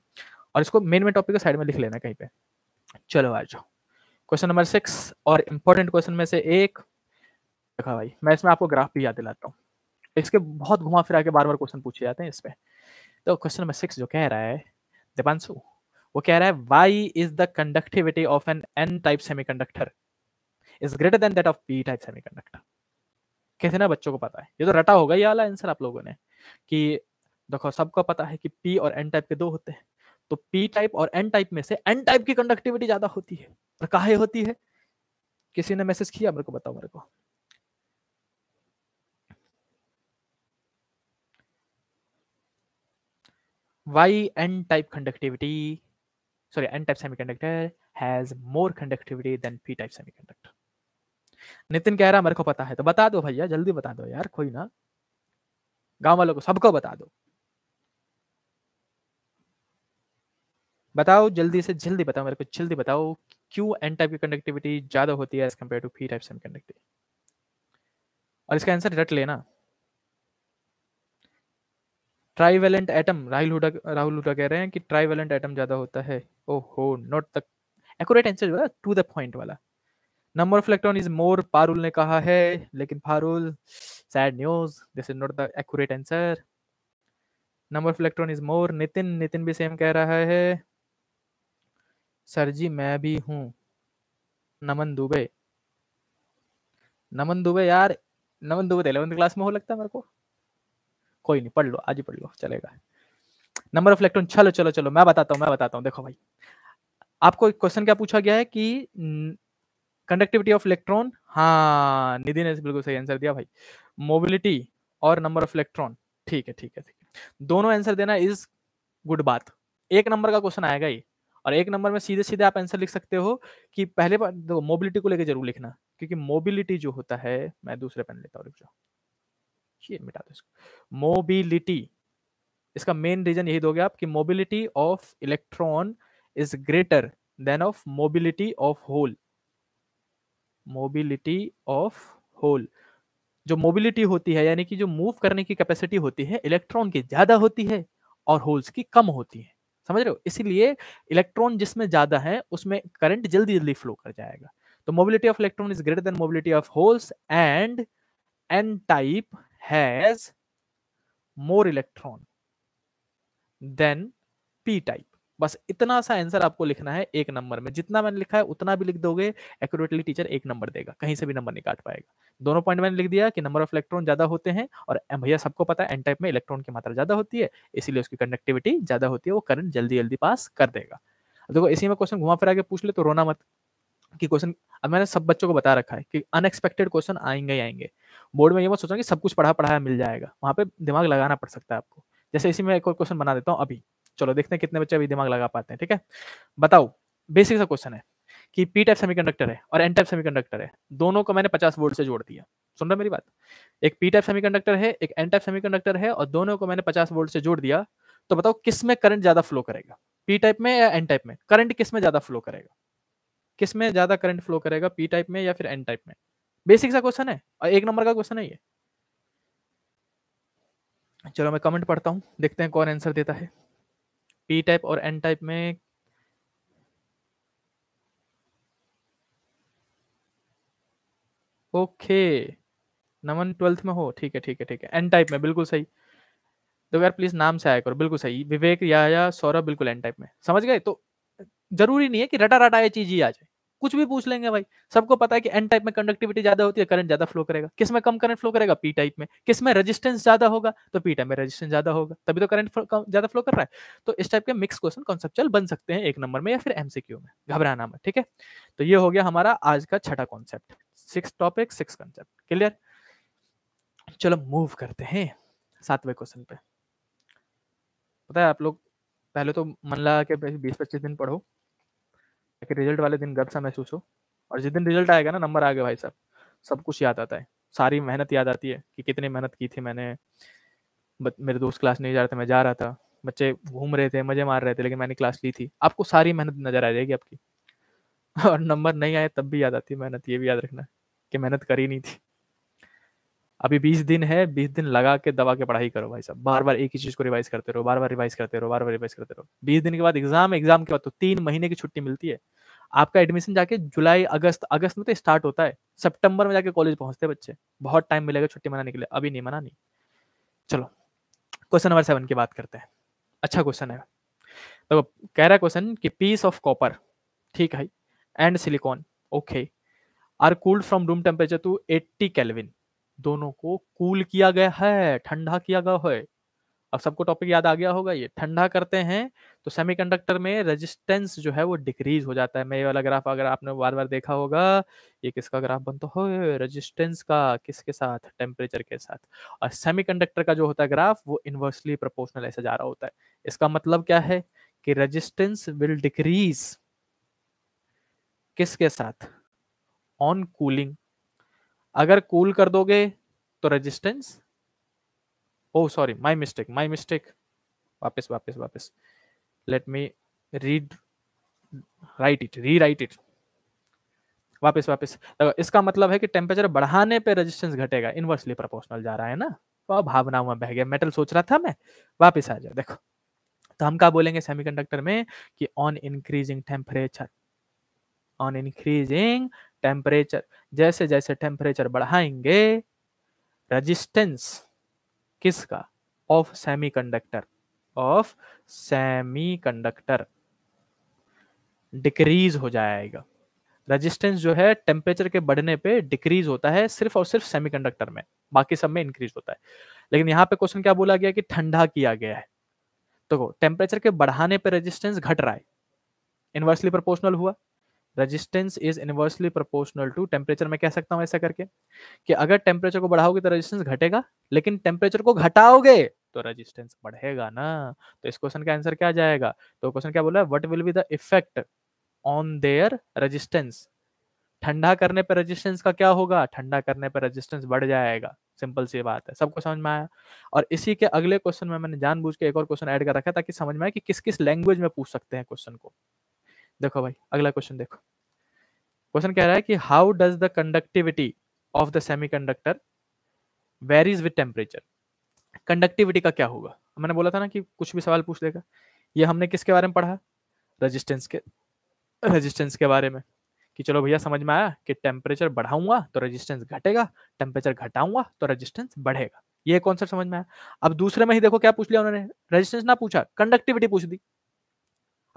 S1: और इसको मेन मेन टॉपिक को साइड में लिख लेना कहीं पे चलो आ जाओ क्वेश्चन नंबर सिक्स और इम्पोर्टेंट क्वेश्चन में से एक देखा भाई मैं इसमें आपको ग्राफ भी याद दिलाता हूँ इसके बहुत घुमा फिरा के बार बार क्वेश्चन पूछे जाते हैं इसमें तो क्वेश्चन नंबर सिक्स जो कह रहा है दीपांशु वो कह रहा है why is the conductivity of an N type semi is greater than that of P type semiconductor कैसे ना बच्चों को पता है ये तो रटा होगा ये वाला आंसर आप लोगों ने कि देखो सबको पता है कि पी और एन टाइप के दो होते हैं तो पी टाइप और एन टाइप में से एन टाइप की कंडक्टिविटी ज्यादा होती है और काहे होती है किसी ने मैसेज किया मेरे को बताओ मेरे को why N type conductivity sorry N type semiconductor has more conductivity than P type semiconductor Nitin कह रहा मेरे को पता है तो बता दो भैया जल्दी बता दो यार कोई ना गांव वालों को सबको बता दो बताओ जल्दी से जल्दी बताओ मेरे को जल्दी बताओ क्यों एन टाइप की कंडक्टिविटी ज़्यादा होती है as compare to P type semiconductivity और इसका आंसर रट लेना ट्राइवेलेंट एटम राहुल हुडा राहुल हुडा कह रहे हैं कि ट्राइवेलेंट एटम ज़्यादा होता है ओहो नॉट द एक्यूरेट आंसर जो है टू द पॉइंट वाला number of electron is more Parul ने कहा है लेकिन Parul sad news this is not the accurate answer number of electron is more Nitin Nitin भी सेम कह रहा है सर जी मैं भी हूँ नमन दुबे नमन दुबे यार नमन दुबे इलेवंथ तो क्लास में हो लगता है मेरे को कोई नहीं पढ़ लो आज ही पढ़ लो चलेगा नंबर ऑफ इलेक्ट्रॉन चलो चलो चलो मैं बताता हूँ मैं बताता हूँ देखो भाई आपको एक क्वेश्चन क्या पूछा गया है कि कंडक्टिविटी ऑफ इलेक्ट्रॉन हाँ निधि ने बिल्कुल सही आंसर दिया भाई मोबिलिटी और नंबर ऑफ इलेक्ट्रॉन ठीक है ठीक है ठीक है दोनों आंसर देना इज गुड बात एक नंबर का क्वेश्चन आएगा ही और एक नंबर में सीधे सीधे आप आंसर लिख सकते हो कि पहले देखो मोबिलिटी को लेकर जरूर लिखना क्योंकि मोबिलिटी जो होता है मैं दूसरे पेन लेता हूँ मिटा दो इसको मोबिलिटी इसका मेन रीजन यही दोगे आप कि mobility of electron is greater than of mobility of hole mobility of hole जो मोबिलिटी होती है यानी कि जो मूव करने की कैपेसिटी होती है इलेक्ट्रॉन की ज्यादा होती है और होल्स की कम होती है समझ रहे हो इसीलिए इलेक्ट्रॉन जिसमें ज्यादा है उसमें करंट जल्दी जल्दी फ्लो कर जाएगा तो mobility of electron is greater than mobility of holes and N type has more electron than P type बस इतना सा आंसर आपको लिखना है एक नंबर में जितना मैंने लिखा है उतना भी लिख दोगे एक्यूरेटली टीचर एक नंबर देगा कहीं से भी नंबर नहीं काट पाएगा दोनों पॉइंट मैंने लिख दिया कि नंबर ऑफ इलेक्ट्रॉन ज्यादा होते हैं और भैया सबको पता है एन टाइप में इलेक्ट्रॉन की मात्रा ज्यादा होती है इसीलिए उसकी कंडक्टिविटी ज्यादा होती है वो करंट जल्दी जल्दी पास कर देगा देखो इसी में क्वेश्चन घुमा फिरा के पूछ ले तो रोना मत कि क्वेश्चन अब मैंने सब बच्चों को बता रखा है कि अनएक्सपेक्टेड क्वेश्चन आएंगे ही आएंगे बोर्ड में ये मत सोचा कि सब कुछ पढ़ा पढ़ाया मिल जाएगा वहां पे दिमाग लगाना पड़ सकता है आपको जैसे इसी में एक और क्वेश्चन बना देता हूँ अभी चलो देखते हैं कितने बच्चे अभी दिमाग लगा पाते हैं ठीक है बताओ बेसिक सा क्वेश्चन है कि पी टाइप सेमीकंडक्टर है और एन टाइप कंडक्टर है दोनों को मैंने पचास वोल्ट से जोड़ दिया सुन रहे मेरी बात एक पी टाइप सेमीकंडक्टर है एक एन टाइप कंडक्टर है और दोनों को मैंने पचास वोल्ट से जोड़ दिया तो बताओ किस में करंट ज्यादा फ्लो करेगा पी टाइप में या एन टाइप में करंट किस में ज्यादा फ्लो करेगा किस में ज्यादा करंट फ्लो करेगा पी टाइप में या फिर एन टाइप में बेसिक सा क्वेश्चन है और एक नंबर का क्वेश्चन है ये चलो मैं कमेंट पढ़ता हूँ देखते हैं कौन आंसर देता है पी टाइप और एन टाइप में ओके नमन ट्वेल्थ में हो ठीक है ठीक है ठीक है एन टाइप में बिल्कुल सही तो यार प्लीज नाम से आया करो बिल्कुल सही विवेक या, या सौरभ बिल्कुल एन टाइप में समझ गए तो जरूरी नहीं है कि रटा रटा ये चीज ही आ जाए कुछ भी पूछ लेंगे भाई सबको पता है कि एन टाइप में कंडक्टिविटी ज्यादा होती है करंट ज्यादा फ्लो करेगा किस में कम करंट फ्लो करेगा पी टाइप में किस में रेजिस्टेंस ज्यादा होगा तो पी टाइप में रेजिस्टेंस ज्यादा होगा तभी तो करंट ज्यादा फ्लो कर रहा है तो इस टाइप के मिक्स क्वेश्चन कॉन्सेप्चुअल बन सकते हैं एक नंबर में या फिर एमसीक्यू में घबराना मत ठीक है तो ये हो गया हमारा आज का छठा concept six topic six concept clear चलो मूव करते हैं सातवें क्वेश्चन पे पता है आप लोग पहले तो मन लगा के बीस पच्चीस दिन पढ़ो કે રિઝલ્ટ વાલે દિન ગભરાહ મેહસૂસ હો ઓર જે દિન રિઝલ્ટ આયેગા ના નંબર આ ગયા ભાઈ સાબ સબ કુછ યાદ આતા હે સારી મહેનત યાદ આ jati હે કે કિતની મહેનત કી થી મેને મેરે દોસ્ત ક્લાસ નહી જા રહેતે મે જા રહા થા બચ્ચે ભુમ રહેતે મેજે માર રહેતે લેકિન મેને ક્લાસ લી થી આપકો સારી મહેનત નજર આ જાયેગી આપકી ઓર નંબર નહી આયે તબ ભી યાદ આતી મહેનત યે ભી યાદ રખના કે મહેનત કરી નહી થી अभी बीस दिन है बीस दिन लगा के दबा के पढ़ाई करो भाई साहब बार बार एक ही चीज को रिवाइज करते रहो बार बार रिवाइज करते रहो बार बार रिवाइज करते रहो बीस दिन के बाद एग्जाम एग्जाम के बाद तो तीन महीने की छुट्टी मिलती है आपका एडमिशन जाके जुलाई अगस्त अगस्त में तो स्टार्ट होता है सितंबर में जाके कॉलेज पहुंचते हैं बच्चे बहुत टाइम मिलेगा छुट्टी मनाने के लिए अभी नहीं मना नहीं चलो क्वेश्चन नंबर सेवन की बात करते हैं अच्छा क्वेश्चन है देखो तो कह रहा है क्वेश्चन कि पीस ऑफ कॉपर ठीक है and silicon okay are cooled from room temperature to eighty kelvin दोनों को कूल किया गया है ठंडा किया गया है अब सबको टॉपिक याद आ गया होगा ये ठंडा करते हैं तो सेमीकंडक्टर में रेजिस्टेंस जो है वो डिक्रीज हो जाता है मैं ये वाला ग्राफ अगर आपने बार बार देखा होगा ये किसका ग्राफ बनता हो रेजिस्टेंस का किसके साथ टेम्परेचर के साथ और सेमीकंडक्टर का जो होता है ग्राफ वो इन्वर्सली प्रोपोर्शनल ऐसा जा रहा होता है इसका मतलब क्या है कि रेजिस्टेंस विल डिक्रीज किसके साथ ऑन कूलिंग अगर कूल cool कर दोगे तो resistance oh sorry my mistake my mistake वापस वापस वापस let me read write it rewrite it वापस वापस इसका मतलब है कि टेम्परेचर बढ़ाने पे रेजिस्टेंस घटेगा इनवर्सली प्रोपोर्शनल जा रहा है ना वह तो भावना में बह गया मेटल सोच रहा था मैं वापस आ जाए देखो तो हम क्या बोलेंगे सेमीकंडक्टर में कि on increasing temperature on increasing temperature जैसे जैसे टेम्परेचर बढ़ाएंगे रेजिस्टेंस किसका of semiconductor of semiconductor decrease हो जाएगा रेजिस्टेंस जो है टेम्परेचर के बढ़ने पे डिक्रीज होता है सिर्फ और सिर्फ सेमीकंडक्टर में बाकी सब में इंक्रीज होता है लेकिन यहाँ पे क्वेश्चन क्या बोला गया कि ठंडा किया गया है तो टेम्परेचर के बढ़ाने पर रेजिस्टेंस घट रहा है इन्वर्सली प्रोपोर्शनल हुआ resistance is inversely proportional to temperature मैं कह सकता हूँ ऐसा करके कि अगर टेम्परेचर को बढ़ाओगे तो रेजिस्टेंस घटेगा लेकिन टेम्परेचर को घटाओगे तो रेजिस्टेंस बढ़ेगा ना तो इस क्वेश्चन का आंसर क्या जाएगा तो क्वेश्चन क्या बोला what will be the effect on their resistance ठंडा करने पर रेजिस्टेंस का क्या होगा ठंडा करने पर रेजिस्टेंस बढ़ जाएगा सिंपल सी बात है सबको समझ में आया और इसी के अगले क्वेश्चन में मैंने जानबूझ के एक और क्वेश्चन ऐड कर रखा है ताकि समझ में आए कि किस किस लैंग्वेज में पूछ सकते हैं क्वेश्चन को देखो भाई अगला क्वेश्चन देखो क्वेश्चन कह रहा है कि how does the conductivity of the semi conductor varies with temperature conductivity का क्या होगा मैंने बोला था ना कि कुछ भी सवाल पूछ लेगा ये हमने किसके बारे में पढ़ा रेजिस्टेंस के रेजिस्टेंस के बारे में कि चलो भैया समझ में आया कि टेम्परेचर बढ़ाऊंगा तो रेजिस्टेंस घटेगा टेम्परेचर घटाऊंगा तो रेजिस्टेंस बढ़ेगा ये कॉन्सेप्ट समझ में आया अब दूसरे में ही देखो क्या पूछ लिया उन्होंने रेजिस्टेंस ना पूछा कंडक्टिविटी पूछ दी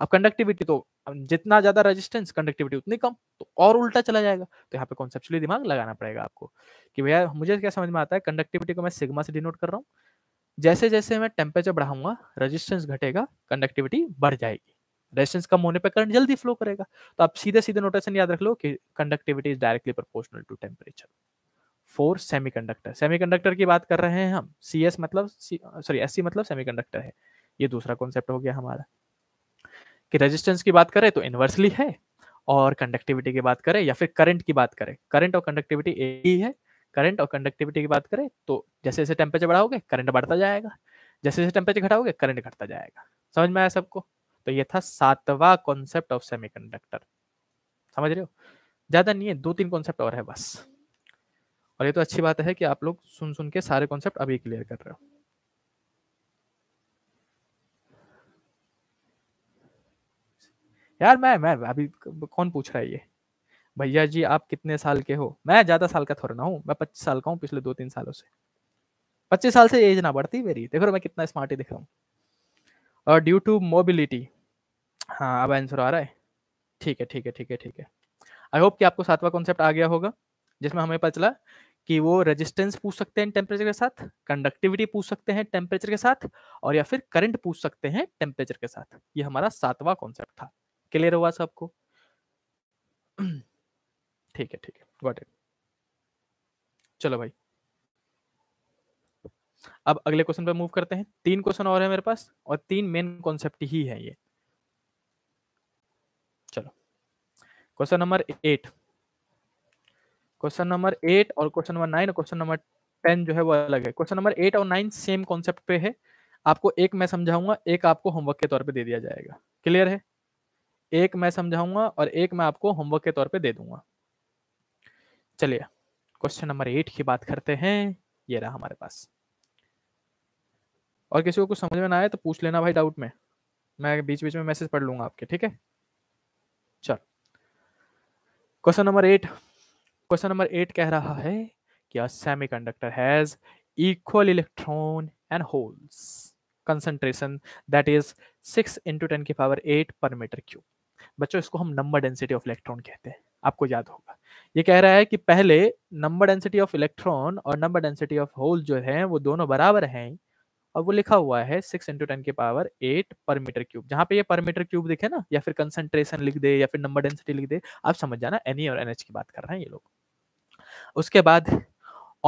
S1: अब कंडक्टिविटी तो जितना ज्यादा रेजिस्टेंस कंडक्टिविटी उतनी कम तो और उल्टा चला जाएगा तो यहाँ पे कॉन्सेप्चुअली दिमाग लगाना पड़ेगा आपको कि भैया मुझे क्या समझ में आता है कंडक्टिविटी को मैं सिग्मा से डिनोट कर रहा हूँ जैसे जैसे मैं टेम्परेचर बढ़ाऊंगा रजिस्टेंस घटेगा कंडक्टिविटी बढ़ जाएगी रेजिस्टेंस कम होने पर करंट जल्दी फ्लो करेगा तो आप सीधे सीधे नोटेशन याद रख लो कि conductivity is directly proportional to temperature for semiconductor semiconductor की बात कर रहे हैं हम सी एस मतलब सॉरी एस मतलब सेमीकंडक्टर है ये दूसरा कॉन्सेप्ट हो गया हमारा कि रेजिस्टेंस की बात करें तो इन्वर्सली है और कंडक्टिविटी की बात करें या फिर करंट की बात करें करंट और कंडक्टिविटी एक ही है करंट और कंडक्टिविटी की बात करें तो जैसे जैसे टेम्परेचर बढ़ाओगे करंट बढ़ता जाएगा जैसे जैसे टेम्परेचर घटाओगे करंट घटता जाएगा समझ में आया सबको तो ये था सातवां कॉन्सेप्ट ऑफ सेमी समझ रहे हो ज़्यादा नहीं है दो तीन कॉन्सेप्ट और है बस और ये तो अच्छी बात है कि आप लोग सुन सुन के सारे कॉन्सेप्ट अभी क्लियर कर रहे हो यार मैं मैं अभी कौन पूछ रहा है ये भैया जी आप कितने साल के हो मैं ज्यादा साल का थोड़ा ना हूँ मैं पच्चीस साल का हूँ पिछले दो तीन सालों से पच्चीस साल से एज ना बढ़ती मेरी देखो मैं कितना स्मार्ट ही दिख रहा हूँ और ड्यू टू मोबिलिटी हाँ अब आंसर आ रहा है ठीक है ठीक है ठीक है ठीक है आई होप कि आपको सातवां कॉन्सेप्ट आ गया होगा जिसमें हमें पता चला कि वो रेजिस्टेंस पूछ सकते हैं टेम्परेचर के साथ कंडक्टिविटी पूछ सकते हैं टेम्परेचर के साथ और या फिर करंट पूछ सकते हैं टेम्परेचर के साथ ये हमारा सातवां कॉन्सेप्ट था क्लियर हुआ सबको ठीक है ठीक है गॉट इट चलो भाई अब अगले क्वेश्चन पर मूव करते हैं तीन क्वेश्चन और है मेरे पास और तीन मेन कॉन्सेप्ट ही है ये चलो question number eight question number eight और क्वेश्चन नंबर नाइन और क्वेश्चन नंबर टेन जो है वो अलग है क्वेश्चन नंबर एट और नाइन सेम कॉन्सेप्ट पे है आपको एक मैं समझाऊंगा एक आपको होमवर्क के तौर पे दे दिया जाएगा क्लियर है एक मैं समझाऊंगा और एक मैं आपको होमवर्क के तौर पे दे दूंगा चलिए क्वेश्चन नंबर एट की बात करते हैं ये रहा हमारे पास और किसी को कुछ समझ में ना आए तो पूछ लेना भाई डाउट में मैं बीच बीच में मैसेज पढ़ लूंगा आपके ठीक है चल question number eight question number eight कह रहा है कि semi conductor has equal electron and holes concentration that is six into ten की power eight per metre cube बच्चों इसको हम नंबर डेंसिटी ऑफ इलेक्ट्रॉन कहते हैं आपको याद होगा ये कह रहा है कि पहले नंबर डेंसिटी ऑफ इलेक्ट्रॉन और नंबर डेंसिटी ऑफ होल जो है वो दोनों बराबर हैं और वो लिखा हुआ है सिक्स इंटू टेन के power eight per metre cube जहाँ पे ये पर मीटर क्यूब दिखे ना या फिर कंसंट्रेशन लिख दे या फिर नंबर डेंसिटी लिख दे आप समझ जाना एन e और एनएच की बात कर रहे हैं ये लोग उसके बाद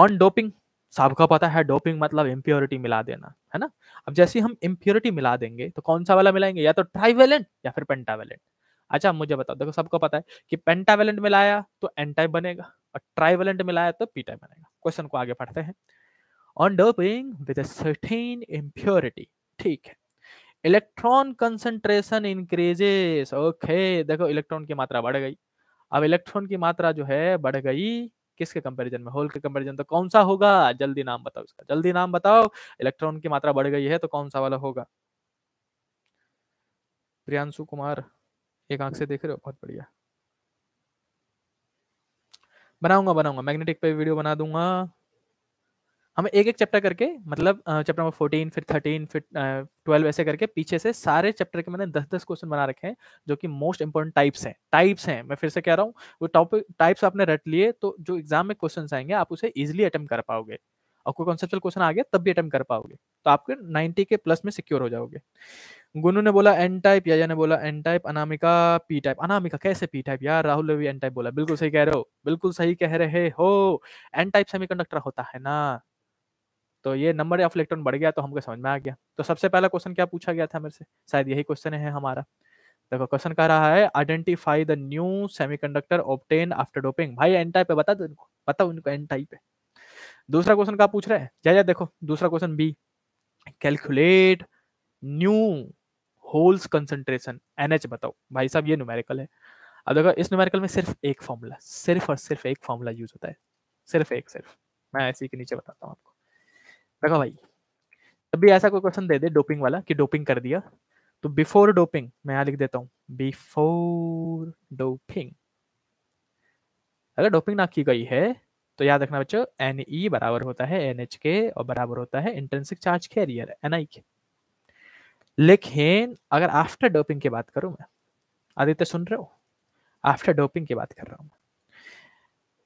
S1: ऑन डोपिंग सबका पता है डोपिंग मतलब इम्प्योरिटी मिला देना है ना अब जैसे हम इम्प्योरिटी मिला देंगे तो कौन सा वाला मिलाएंगे या तो ट्राइवेलेंट या फिर पेंटावेलेंट अच्छा मुझे बताओ देखो सबको पता है कि पेंटावेलेंट मिलाया तो एन टाइप बनेगा और ट्राइवेलेंट मिलाया तो पी टाइप बनेगा क्वेश्चन को आगे पढ़ते हैं on doping with certain impurity ठीक है इलेक्ट्रॉन कंसंट्रेशन इंक्रीजेस ओके देखो इलेक्ट्रॉन की मात्रा बढ़ गई अब इलेक्ट्रॉन की मात्रा जो है बढ़ गई किसके कंपैरिजन में होल के कंपैरिजन तो कौन सा होगा जल्दी नाम बताओ इसका जल्दी नाम बताओ इलेक्ट्रॉन की मात्रा बढ़ गई है तो कौन सा वाला होगा प्रियांशु कुमार एक आंख से देख रहे हो बहुत बढ़िया बनाऊंगा बनाऊंगा मैग्नेटिक पे वीडियो बना दूंगा हम एक एक चैप्टर करके मतलब चैप्टर नंबर फोर्टीन फिर थर्टीन फिर ट्वेल्व ऐसे करके पीछे से सारे चैप्टर के मैंने दस दस क्वेश्चन बना रखे हैं जो कि मोस्ट इंपॉर्टेंट टाइप्स हैं टाइप्स हैं मैं फिर से कह रहा हूँ वो टॉपिक टाइप्स आपने रट लिए तो जो एग्जाम में क्वेश्चन आएंगे आप उसे इजिली अटेम्प कर पाओगे और कोई कॉन्सेप्चुअल क्वेश्चन आ गया तब भी अटेम्प्ट कर पाओगे तो आपके नाइनटी के प्लस में सिक्योर हो जाओगे गुनू ने बोला एन टाइप याजा ने बोला N type Anamika P type Anamika कैसे पी टाइप यार राहुल ने भी एन टाइप बोला बिल्कुल सही कह रहे हो बिल्कुल सही कह रहे हो एन टाइप सेमीकंडक्टर होता है ना तो ये नंबर ऑफ इलेक्ट्रॉन बढ़ गया तो हमको समझ में आ गया तो सबसे पहला क्वेश्चन क्या पूछा गया था मेरे से शायद यही क्वेश्चन है हमारा देखो क्वेश्चन कह रहा है identify the new semiconductor obtain after doping भाई एन टाइप है बता दो इनको बताओ उनको एन टाइप है दूसरा क्वेश्चन का पूछ रहा है जय जय देखो दूसरा question B calculate new holes concentration N H बताओ भाई साहब ये न्यूमेरिकल है अब देखो इस न्यूमेरिकल में सिर्फ एक फॉर्मूला सिर्फ और सिर्फ एक फॉर्मूला यूज होता है सिर्फ एक सिर्फ मैं ऐसे के नीचे बताता हूँ आपको देखो भाई जब भी ऐसा कोई क्वेश्चन दे दे डोपिंग वाला कि डोपिंग कर दिया तो बिफोर डोपिंग मैं यहाँ लिख देता हूँ बिफोर डोपिंग अगर डोपिंग ना की गई है तो याद रखना बच्चों एन ई e बराबर होता है एन एच के और बराबर होता है intrinsic charge carrier N I के लेकिन अगर आफ्टर डोपिंग की बात करूं मैं आदित्य सुन रहे हो आफ्टर डोपिंग की बात कर रहा हूँ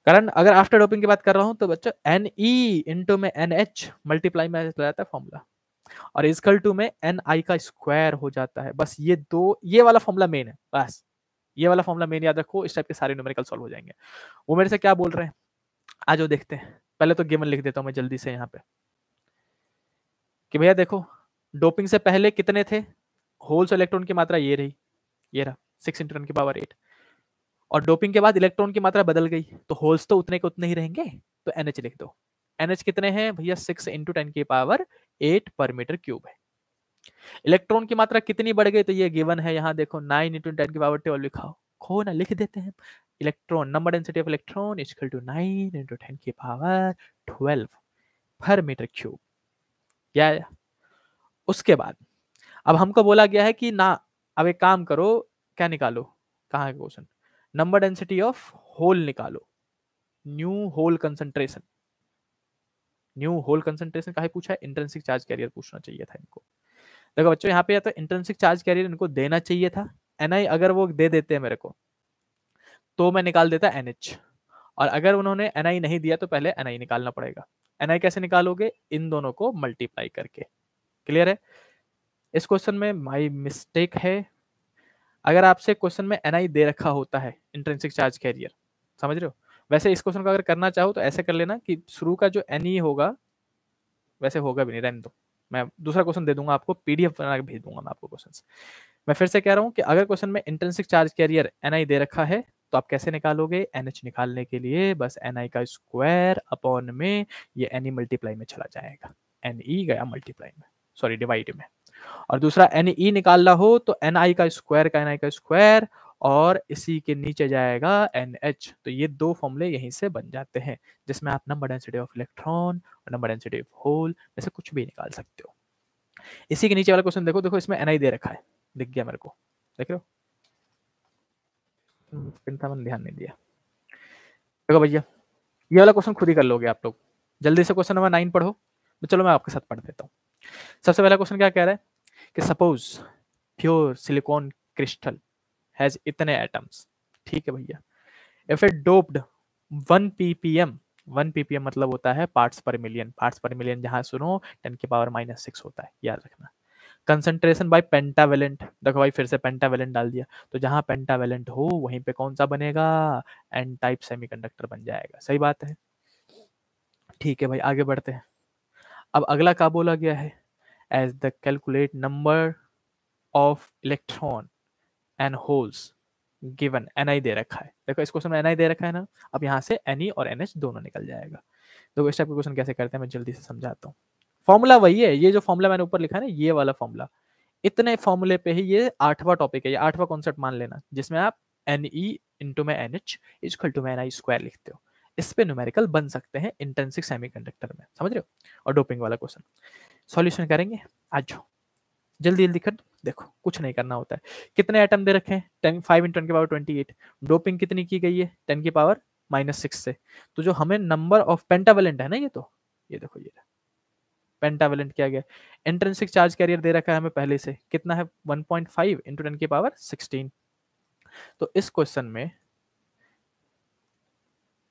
S1: कारण अगर आफ्टर डोपिंग की बात कर रहा हूं तो बच्चों एन ई इंटू में एन एच मल्टीप्लाई में चला जाता है फॉर्मूला और इसकल टू में एन आई का स्क्वायर हो जाता है बस ये दो ये वाला फॉर्मूला मेन है बस ये वाला फॉर्मूला मेन याद रखो इस टाइप के सारे न्यूमेरिकल सॉल्व हो जाएंगे वो मेरे से क्या बोल रहे हैं आज वो देखते हैं पहले तो गिवन लिख देता हूँ मैं जल्दी से यहाँ पे कि भैया देखो डोपिंग से पहले कितने थे होल्स इलेक्ट्रॉन की मात्रा ये रही ये रहा सिक्स इंटरन की पावर एट और डोपिंग के बाद इलेक्ट्रॉन की मात्रा बदल गई तो होल्स तो उतने के उतने ही रहेंगे तो एन लिख दो एन कितने हैं भैया सिक्स इंटू टेन की power eight per metre cube है इलेक्ट्रॉन की मात्रा कितनी बढ़ गई तो ये गिवन है यहाँ देखो नाइन इंटू टेन की पावर ट्वेल्व लिखाओ खो ना लिख देते हैं electron number density of electron is equal to nine into ten की power twelve per metre cube या उसके बाद अब हमको बोला गया है कि ना अब एक काम करो क्या निकालो कहाँ का question number density of hole निकालो new hole concentration new hole concentration का पूछा है इंट्रेंसिक चार्ज कैरियर पूछना चाहिए था इनको देखो बच्चों यहाँ पे या तो इंट्रेंसिक चार्ज कैरियर इनको देना चाहिए था एन अगर वो दे देते हैं मेरे को तो मैं निकाल देता एन एच और अगर उन्होंने एन आई नहीं दिया तो पहले एन आई निकालना पड़ेगा एन आई कैसे निकालोगे इन दोनों को मल्टीप्लाई करके क्लियर है इस क्वेश्चन में माई मिस्टेक है अगर आपसे क्वेश्चन में एन दे रखा होता है इंट्रेंसिक चार्ज कैरियर समझ रहे हो वैसे इस क्वेश्चन को अगर करना चाहो तो ऐसे कर लेना कि शुरू का जो एन e होगा वैसे होगा भी नहीं रहने दो मैं दूसरा क्वेश्चन दे दूंगा आपको पीडीएफ बना के भेज दूंगा मैं आपको क्वेश्चन मैं फिर से कह रहा हूँ कि अगर क्वेश्चन में इंट्रेंसिक चार्ज कैरियर एन दे रखा है तो आप कैसे निकालोगे एन एच निकालने के लिए बस एन आई का स्क्वायर अपॉन में ये एन ई मल्टीप्लाई में चला जाएगा एन ई e गया मल्टीप्लाई में सॉरी डिवाइड में और दूसरा एन ई e निकालना हो तो एन आई का स्क्वायर का एन आई का स्क्वायर और इसी के नीचे जाएगा एन एच तो ये दो फॉर्मूले यहीं से बन जाते हैं जिसमें आप नंबर डेंसिटी ऑफ इलेक्ट्रॉन और नंबर डेंसिटी ऑफ होल जैसे कुछ भी निकाल सकते हो इसी के नीचे वाला क्वेश्चन देखो देखो इसमें एन आई दे रखा है दिख गया मेरे को देख रहे हो चिंता मैंने ध्यान नहीं दिया देखो भैया ये वाला क्वेश्चन खुद ही कर लोगे आप लोग जल्दी से क्वेश्चन नंबर नाइन पढ़ो तो चलो मैं आपके साथ पढ़ देता हूँ सबसे पहला क्वेश्चन क्या कह रहा है कि suppose pure silicon crystal has इतने एटम्स ठीक है भैया if it doped one PPM one PPM मतलब होता है पार्ट्स पर मिलियन पार्ट्स पर मिलियन जहां सुनो टेन के पावर माइनस सिक्स होता है याद रखना कंसंट्रेशन बाय पेंटावेलेंट देखो भाई फिर से पेंटावेलेंट डाल दिया तो जहां पेंटावेलेंट हो वहीं पे कौन सा बनेगा एन टाइप सेमीकंडक्टर बन जाएगा सही बात है ठीक है भाई आगे बढ़ते हैं अब अगला क्या बोला गया है as the calculate number of electron and holes given N I दे रखा है देखो इस क्वेश्चन में एन आई दे रखा है ना अब यहाँ से एन और एन एच दोनों निकल जाएगा देखो इस टाइप के क्वेश्चन कैसे करते हैं मैं जल्दी से समझाता हूँ फॉर्मूला वही है ये जो फॉर्मूला मैंने ऊपर लिखा है ना ये वाला फॉर्मूला इतने फॉर्मूले पे ही ये आठवां टॉपिक है ये आठवां कॉन्सेप्ट मान लेना जिसमें आप एन ई इंटू में एन एच इजकल टू में एन आई स्क्वायर लिखते हो इस पे न्यूमेरिकल बन सकते हैं इंटेंसिक सेमीकंडक्टर में समझ रहे हो और डोपिंग वाला क्वेश्चन सॉल्यूशन करेंगे आज जाओ जल्दी जल्दी कर देखो कुछ नहीं करना होता है कितने एटम दे रखे हैं टेन फाइव इन टेन की पावर ट्वेंटी एट डोपिंग कितनी की गई है टेन की पावर माइनस सिक्स से तो जो हमें नंबर ऑफ पेंटावेलेंट है ना ये तो ये देखो ये पेंटावेलेंट किया गया इंट्रेंसिक चार्ज कैरियर दे रखा है हमें पहले से कितना है 1.5 पॉइंट फाइव इंटू टेन की पावर 16 तो इस क्वेश्चन में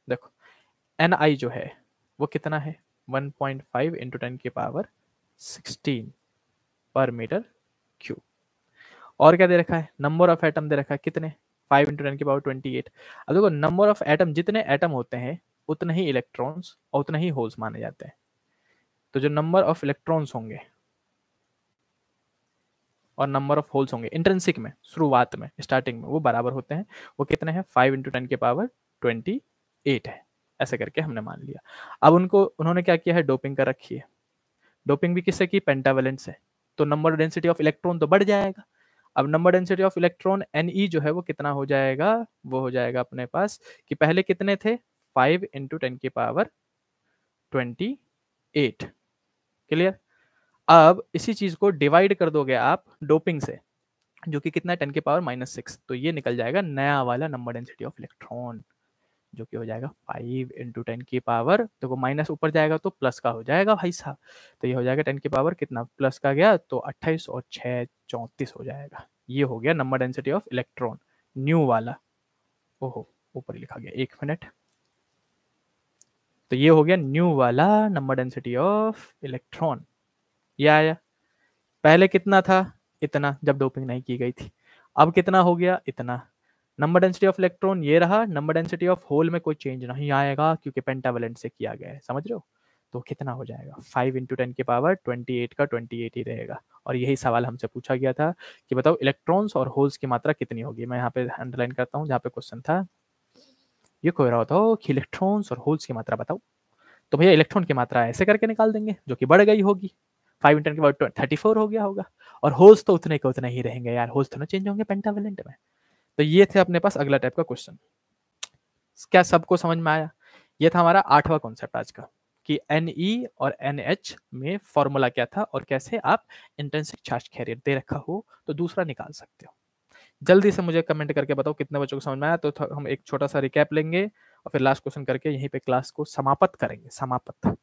S1: देखो एन आई जो है वो कितना है 1.5 पॉइंट फाइव इंटू टेन की पावर 16 पर मीटर क्यूब और क्या दे रखा है नंबर ऑफ एटम दे रखा है कितने फाइव इंटू टेन की पावर ट्वेंटी एट अब देखो नंबर ऑफ एटम जितने एटम होते हैं उतने ही इलेक्ट्रॉन्स और उतने ही होल्स माने जाते हैं तो जो नंबर ऑफ इलेक्ट्रॉन्स होंगे और नंबर ऑफ होल्स होंगे इंट्रेंसिक में शुरुआत में स्टार्टिंग में वो बराबर होते हैं वो कितने हैं फाइव इंटू टेन के पावर ट्वेंटी एट है ऐसे करके हमने मान लिया अब उनको उन्होंने क्या किया है डोपिंग कर रखी है डोपिंग भी किससे की पेंटावेलेंट से तो नंबर डेंसिटी ऑफ इलेक्ट्रॉन तो बढ़ जाएगा अब number density of electron N E जो है वो कितना हो जाएगा वो हो जाएगा अपने पास कि पहले कितने थे फाइव इंटू टेन के पावर ट्वेंटी एट क्लियर अब इसी चीज को डिवाइड कर दोगे आप डोपिंग से जो कि कितना टेन के पावर माइनस सिक्स तो ये निकल जाएगा नया वाला नंबर डेंसिटी ऑफ इलेक्ट्रॉन जो कि हो जाएगा फाइव इंटू टेन की पावर तो वो माइनस ऊपर जाएगा तो प्लस का हो जाएगा भाई साहब तो ये हो जाएगा टेन की पावर कितना प्लस का गया तो अट्ठाईस और छ चौंतीस हो जाएगा ये हो गया number density of electron new वाला ओहो ऊपर लिखा गया एक मिनट तो ये हो गया न्यू वाला नंबर डेंसिटी ऑफ इलेक्ट्रॉन ये आया पहले कितना था इतना जब डोपिंग नहीं की गई थी अब कितना हो गया इतना नंबर डेंसिटी ऑफ इलेक्ट्रॉन ये रहा नंबर डेंसिटी ऑफ होल में कोई चेंज नहीं आएगा क्योंकि पेंटावेलेंट से किया गया है समझ रहे हो तो कितना हो जाएगा फाइव इंटू टेन के पावर ट्वेंटी एट का ट्वेंटी एट ही रहेगा और यही सवाल हमसे पूछा गया था कि बताओ इलेक्ट्रॉन्स और होल्स की मात्रा कितनी होगी मैं यहाँ पे अंडरलाइन करता हूँ जहाँ पे क्वेश्चन था ये कह रहा होता हो कि इलेक्ट्रॉन्स और होल्स की मात्रा बताओ तो भैया इलेक्ट्रॉन की मात्रा ऐसे करके निकाल देंगे जो कि बढ़ गई होगी फाइव इंटन के बाद थर्टी फोर हो गया होगा और होल्स तो उतने के उतने ही रहेंगे यार होल्स थोड़ा चेंज होंगे पेंटावेलेंट में तो ये थे अपने पास अगला टाइप का क्वेश्चन क्या सबको समझ में आया ये था हमारा आठवां कॉन्सेप्ट आज का कि एन ई e और एन एच में फॉर्मूला क्या था और कैसे आप इंटेंसिक चार्ज कैरियर दे रखा हो तो दूसरा निकाल सकते हो जल्दी से मुझे कमेंट करके बताओ कितने बच्चों को समझ में आया तो हम एक छोटा सा रिकैप लेंगे और फिर लास्ट क्वेश्चन करके यहीं पे क्लास को समाप्त करेंगे समाप्त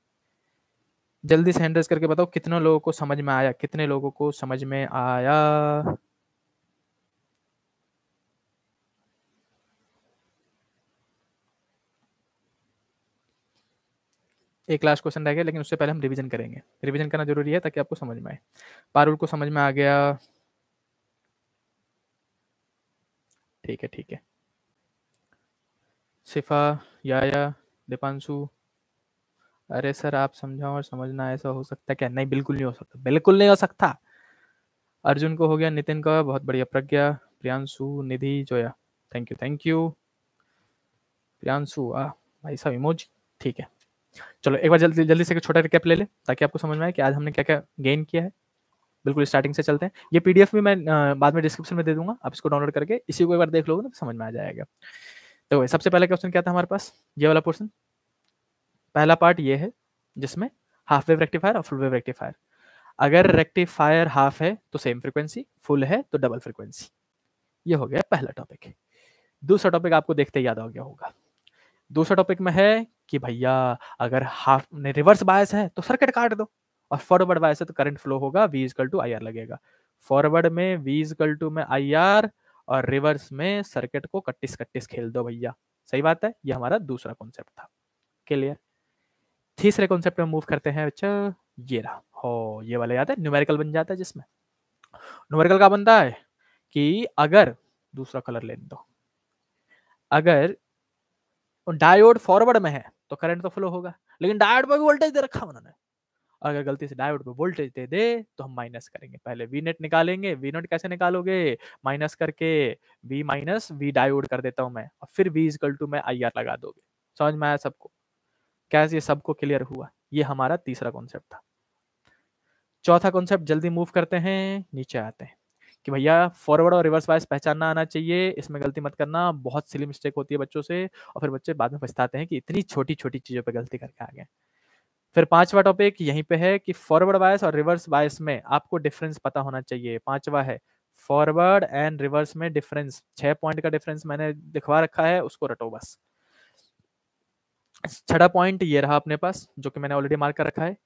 S1: जल्दी से हैंडल्स करके बताओ कितने लोगों को समझ में आया कितने लोगों को समझ में आया एक लास्ट क्वेश्चन रह गया लेकिन उससे पहले हम रिवीजन करेंगे रिवीजन करना जरूरी है ताकि आपको समझ में आए पारुल को समझ में आ गया ठीक है ठीक है शिफा याया दीपांशु अरे सर आप समझाओ और समझना ऐसा हो सकता क्या नहीं बिल्कुल नहीं हो सकता बिल्कुल नहीं हो सकता अर्जुन को हो गया नितिन का बहुत बढ़िया Pragya Priyanshu Nidhi Zoya thank you thank you Priyanshu आ भाई साहब इमोज ठीक है चलो एक बार जल्दी जल्दी से छोटा रिकैप ले ले ताकि आपको समझ में आए कि आज हमने क्या क्या गेन किया है बिल्कुल स्टार्टिंग से चलते हैं ये पीडीएफ भी मैं बाद में डिस्क्रिप्शन में दे दूंगा आप इसको डाउनलोड करके इसी को एक बार देख लोगे ना तो समझ में आ जाएगा तो सबसे पहला क्वेश्चन क्या था हमारे पास ये वाला पोर्सन पहला पार्ट ये है जिसमें हाफ वेव रेक्टिफायर और फुल वेव रेक्टिफायर अगर रेक्टिफायर हाफ है तो सेम फ्रिक्वेंसी फुल है तो डबल फ्रिक्वेंसी ये हो गया पहला टॉपिक दूसरा टॉपिक आपको देखते याद हो गया होगा दूसरा टॉपिक में है कि भैया अगर हाफ रिवर्स बायस है तो सर्किट काट दो और फॉरवर्ड वाई से तो करंट फ्लो होगा V is equal to I R लगेगा फॉरवर्ड में वी इजकल टू में आई आर और रिवर्स में सर्किट को कट्टिस कट्टिस खेल दो भैया सही बात है ये हमारा दूसरा कॉन्सेप्ट था क्लियर तीसरे कॉन्सेप्ट में मूव करते हैं बच्चा ये रहा हो ये वाला याद है न्यूमेरिकल बन जाता है जिसमें न्यूमेरिकल का बनता है कि अगर दूसरा कलर ले दो अगर डायोड फॉरवर्ड में है तो करंट तो फ्लो होगा लेकिन डायोड पर भी वोल्टेज दे रखा उन्होंने और अगर गलती से डायोड पे वोल्टेज दे दे तो हम माइनस करेंगे पहले वी नेट निकालेंगे वी नोट कैसे निकालोगे माइनस करके वी माइनस वी डायोड कर देता हूँ मैं और फिर वी इजकल टू मैं आई आर लगा दोगे समझ में आया सबको कैसे ये सबको क्लियर हुआ ये हमारा तीसरा कॉन्सेप्ट था चौथा कॉन्सेप्ट जल्दी मूव करते हैं नीचे आते हैं कि भैया फॉरवर्ड और रिवर्स वाइज पहचानना आना चाहिए इसमें गलती मत करना बहुत सिली मिस्टेक होती है बच्चों से और फिर बच्चे बाद में पछताते हैं कि इतनी छोटी छोटी चीज़ों पर गलती करके आ गए फिर पांचवा टॉपिक यहीं पे है कि फॉरवर्ड बायस और रिवर्स बायस में आपको डिफरेंस पता होना चाहिए पांचवा है फॉरवर्ड एंड रिवर्स में डिफरेंस छह पॉइंट का डिफरेंस मैंने दिखवा रखा है उसको रटो बस छठा पॉइंट ये रहा अपने पास जो कि मैंने ऑलरेडी मार्क कर रखा है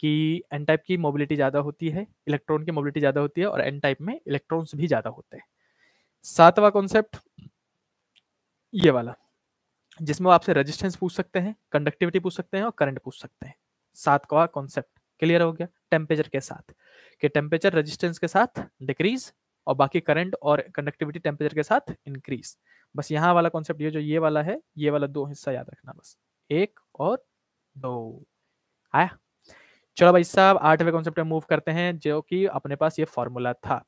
S1: कि एन टाइप की मोबिलिटी ज़्यादा होती है इलेक्ट्रॉन की मोबिलिटी ज़्यादा होती है और एन टाइप में इलेक्ट्रॉन्स भी ज़्यादा होते हैं सातवा कॉन्सेप्ट ये वाला जिसमें वो आपसे रेजिस्टेंस पूछ सकते हैं कंडक्टिविटी पूछ सकते हैं और करंट पूछ सकते हैं सात का कॉन्सेप्ट क्लियर हो गया टेम्परेचर के साथ कि टेम्परेचर रेजिस्टेंस के साथ डिक्रीज और बाकी करंट और कंडक्टिविटी टेम्परेचर के साथ इंक्रीज बस यहाँ वाला कॉन्सेप्ट ये जो ये वाला है ये वाला दो हिस्सा याद रखना बस एक और दो आया चलो भाई साहब आठवें कॉन्सेप्ट में मूव करते हैं जो कि अपने पास ये फॉर्मूला था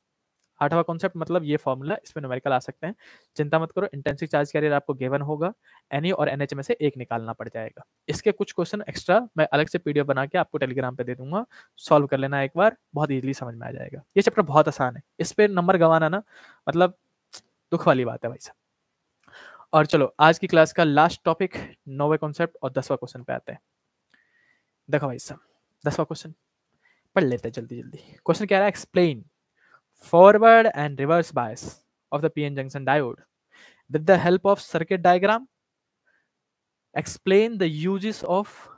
S1: आठवां कॉन्सेप्ट मतलब ये फॉर्मूला इसमें न्यूमेरिकल आ सकते हैं चिंता मत करो इंटेंसिव चार्ज कैरियर आपको गेवन होगा एनी e और एन में से एक निकालना पड़ जाएगा इसके कुछ क्वेश्चन एक्स्ट्रा मैं अलग से पीडीएफ बना के आपको टेलीग्राम पे दे दूंगा सॉल्व कर लेना एक बार बहुत ईजिली समझ में आ जाएगा ये चैप्टर बहुत आसान है इस पर नंबर गंवाना ना मतलब दुख वाली बात है भाई साहब और चलो आज की क्लास का लास्ट टॉपिक नौवे कॉन्सेप्ट और दसवा क्वेश्चन पे आते हैं देखो भाई साहब दसवा क्वेश्चन पढ़ लेते हैं जल्दी जल्दी क्वेश्चन क्या रहा है explain forward and reverse bias of the PN junction diode. With the help of circuit diagram, explain the uses of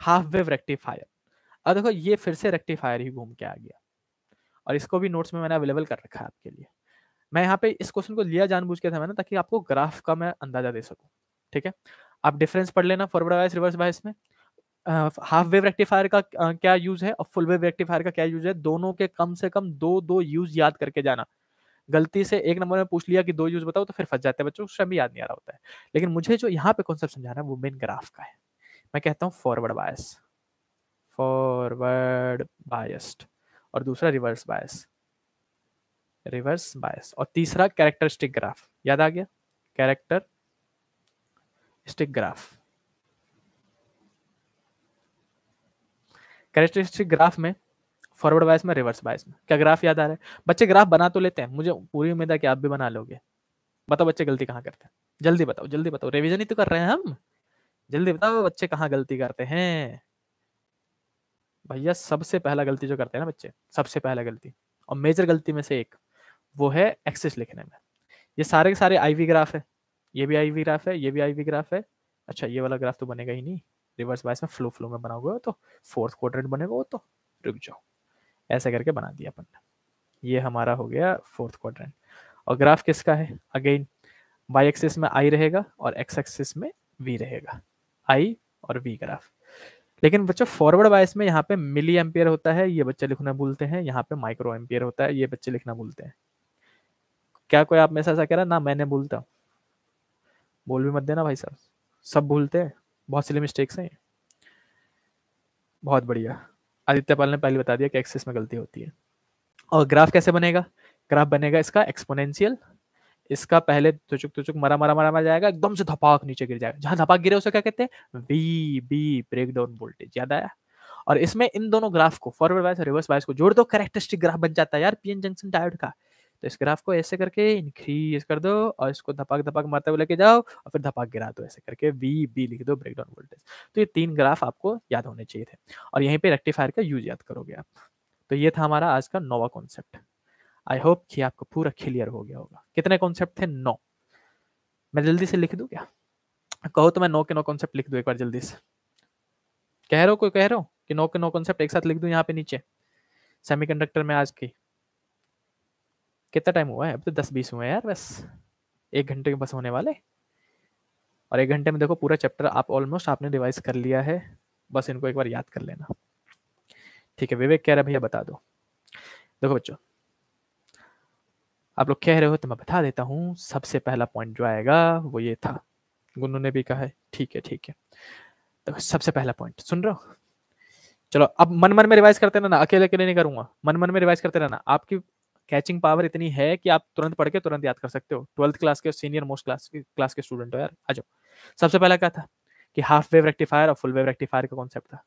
S1: half wave rectifier अब देखो ये फिर से रेक्टिफायर ही घूम के आ गया और इसको भी नोट्स में मैंने अवेलेबल कर रखा है आपके लिए मैं यहाँ पे इस क्वेश्चन को लिया जानबूझ के था मैंने ताकि आपको ग्राफ का मैं अंदाजा दे सकूँ ठीक है आप डिफरेंस पढ़ लेना फॉरवर्ड बायस रिवर्स बायस में हाफ वेव रेक्टिफायर का क्या यूज है और फुल वेव रेक्टिफायर का क्या यूज है दोनों के कम से कम दो दो यूज याद करके जाना गलती से एक नंबर में पूछ लिया कि दो यूज बताओ तो फिर फंस जाते हैं बच्चों उस भी याद नहीं आ रहा होता है लेकिन मुझे जो यहाँ पे कॉन्सेप्ट समझाना है वो मेन ग्राफ का है मैं कहता हूँ फॉरवर्ड बायस फॉरवर्ड बायस्ड और दूसरा रिवर्स बायस रिवर्स बायस और तीसरा कैरेक्टरिस्टिक ग्राफ याद आ गया characteristic graph characteristic graph में फॉरवर्ड बायस में रिवर्स बायस में क्या ग्राफ याद आ रहा है बच्चे ग्राफ बना तो लेते हैं मुझे पूरी उम्मीद है कि आप भी बना लोगे बताओ बच्चे गलती कहाँ करते हैं जल्दी बताओ जल्दी बताओ रिविजन ही तो कर रहे हैं हम जल्दी बताओ बच्चे कहाँ गलती करते हैं भैया सबसे पहला गलती जो करते हैं ना बच्चे सबसे पहला गलती और मेजर गलती में से एक वो है एक्सेस लिखने में ये सारे के सारे आईवी ग्राफ है ये भी आईवी ग्राफ है ये भी आईवी ग्राफ है अच्छा ये वाला ग्राफ तो बनेगा ही नहीं रिवर्स बायस में फ्लो फ्लो में बनाओगे तो फोर्थ क्वाड्रेंट बनेगा वो तो रुक जाओ ऐसा करके बना दिया अपन ने ये हमारा हो गया फोर्थ क्वाड्रेंट और ग्राफ किसका है अगेन वाई एक्सिस में आई रहेगा और एक्स एक्सिस में वी रहेगा आई और वी ग्राफ लेकिन बच्चों फॉरवर्ड वाइस में यहाँ पे मिली एम्पियर होता है ये बच्चे लिखना भूलते हैं यहाँ पे माइक्रो एम्पियर होता है ये बच्चे लिखना भूलते हैं क्या कोई आप में ऐसा कह रहा ना मैंने भूलता बोल भी मत देना भाई साहब सब भूलते हैं बहुत सिले मिस्टेक्स हैं बहुत बढ़िया आदित्य पाल ने पहले बता दिया कि एक्सेस में गलती होती है और ग्राफ कैसे बनेगा ग्राफ बनेगा इसका एक्सपोनेंशियल इसका पहले तुचुक तुचुक मरा मरा मरा मरा जाएगा एकदम से धपाक नीचे गिर जाएगा जहां धपाक गिरे उसे क्या कहते हैं V B break down voltage याद आया और इसमें इन दोनों ग्राफ को फॉरवर्ड बायस और रिवर्स बायस को जोड़ दो करेक्टरिस्टिक ग्राफ बन जाता है यार पीएन जंक्शन डायोड का तो इस ग्राफ को ऐसे करके इंक्रीज कर दो और इसको धपाक धपाक मारते हुए लेके जाओ और फिर धपाक गिरा दो ऐसे करके वी बी लिख दो ब्रेकडाउन वोल्टेज तो ये तीन ग्राफ आपको याद होने चाहिए थे और यहीं पर रेक्टिफायर का यूज याद करोगे आप तो ये था हमारा आज का नोवा कॉन्सेप्ट आई होप कि आपको पूरा क्लियर हो गया होगा कितने कॉन्सेप्ट थे नौ मैं जल्दी से लिख दूँ क्या कहो तो मैं नौ के नौ कॉन्सेप्ट लिख दूँ एक बार जल्दी से कह रहे हो कोई कह रहे हो कि नौ के नौ कॉन्सेप्ट एक साथ लिख दूँ यहाँ पे नीचे सेमीकंडक्टर में आज की कितना टाइम हुआ है अब तो दस बीस हुए हैं यार बस एक घंटे के बस होने वाले और एक घंटे में देखो पूरा चैप्टर आप ऑलमोस्ट आपने रिवाइज कर लिया है बस इनको एक बार याद कर लेना ठीक है विवेक कह रहे भैया बता दो देखो बच्चों आप लोग कह रहे हो तो मैं बता देता हूँ सबसे पहला पॉइंट जो आएगा वो ये था गुन्नू ने भी कहा है ठीक है ठीक है तो सबसे पहला पॉइंट सुन रहे हो चलो अब मन मन में रिवाइज करते रहना अकेले अकेले नहीं करूंगा मन मन में रिवाइज करते रहना आपकी कैचिंग पावर इतनी है कि आप तुरंत पढ़ के तुरंत याद कर सकते हो ट्वेल्थ क्लास के सीनियर मोस्ट क्लास क्लास के स्टूडेंट हो यार आ जाओ सबसे पहला क्या था कि हाफ वेव रेक्टिफायर और फुल वेव रेक्टिफायर का कॉन्सेप्ट था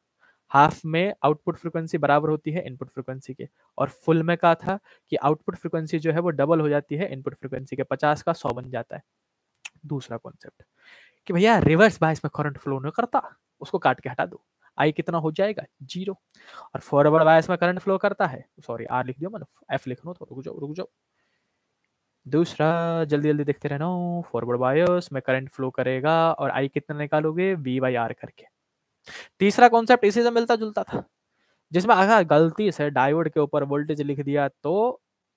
S1: हाफ में आउटपुट फ्रिक्वेंसी बराबर होती है इनपुट फ्रिक्वेंसी के और फुल में कहा था कि आउटपुट फ्रिक्वेंसी जो है वो डबल हो जाती है इनपुट फ्रिक्वेंसी के पचास का सौ बन जाता है दूसरा कॉन्सेप्ट कि भैया रिवर्स बायस में करंट फ्लो नहीं करता उसको काट के हटा दो आई कितना हो जाएगा जीरो और फॉरवर्ड बायस में करंट फ्लो करता है सॉरी आर लिख दियो मैंने एफ लिख लो तो रुक जाओ रुक जाओ दूसरा जल्दी जल्दी देखते रहना फॉरवर्ड बायस में करंट फ्लो करेगा और आई कितना निकालोगे वी बाई आर करके तीसरा कॉन्सेप्ट इसी से मिलता जुलता था जिसमें अगर गलती से डायोड के ऊपर वोल्टेज लिख दिया तो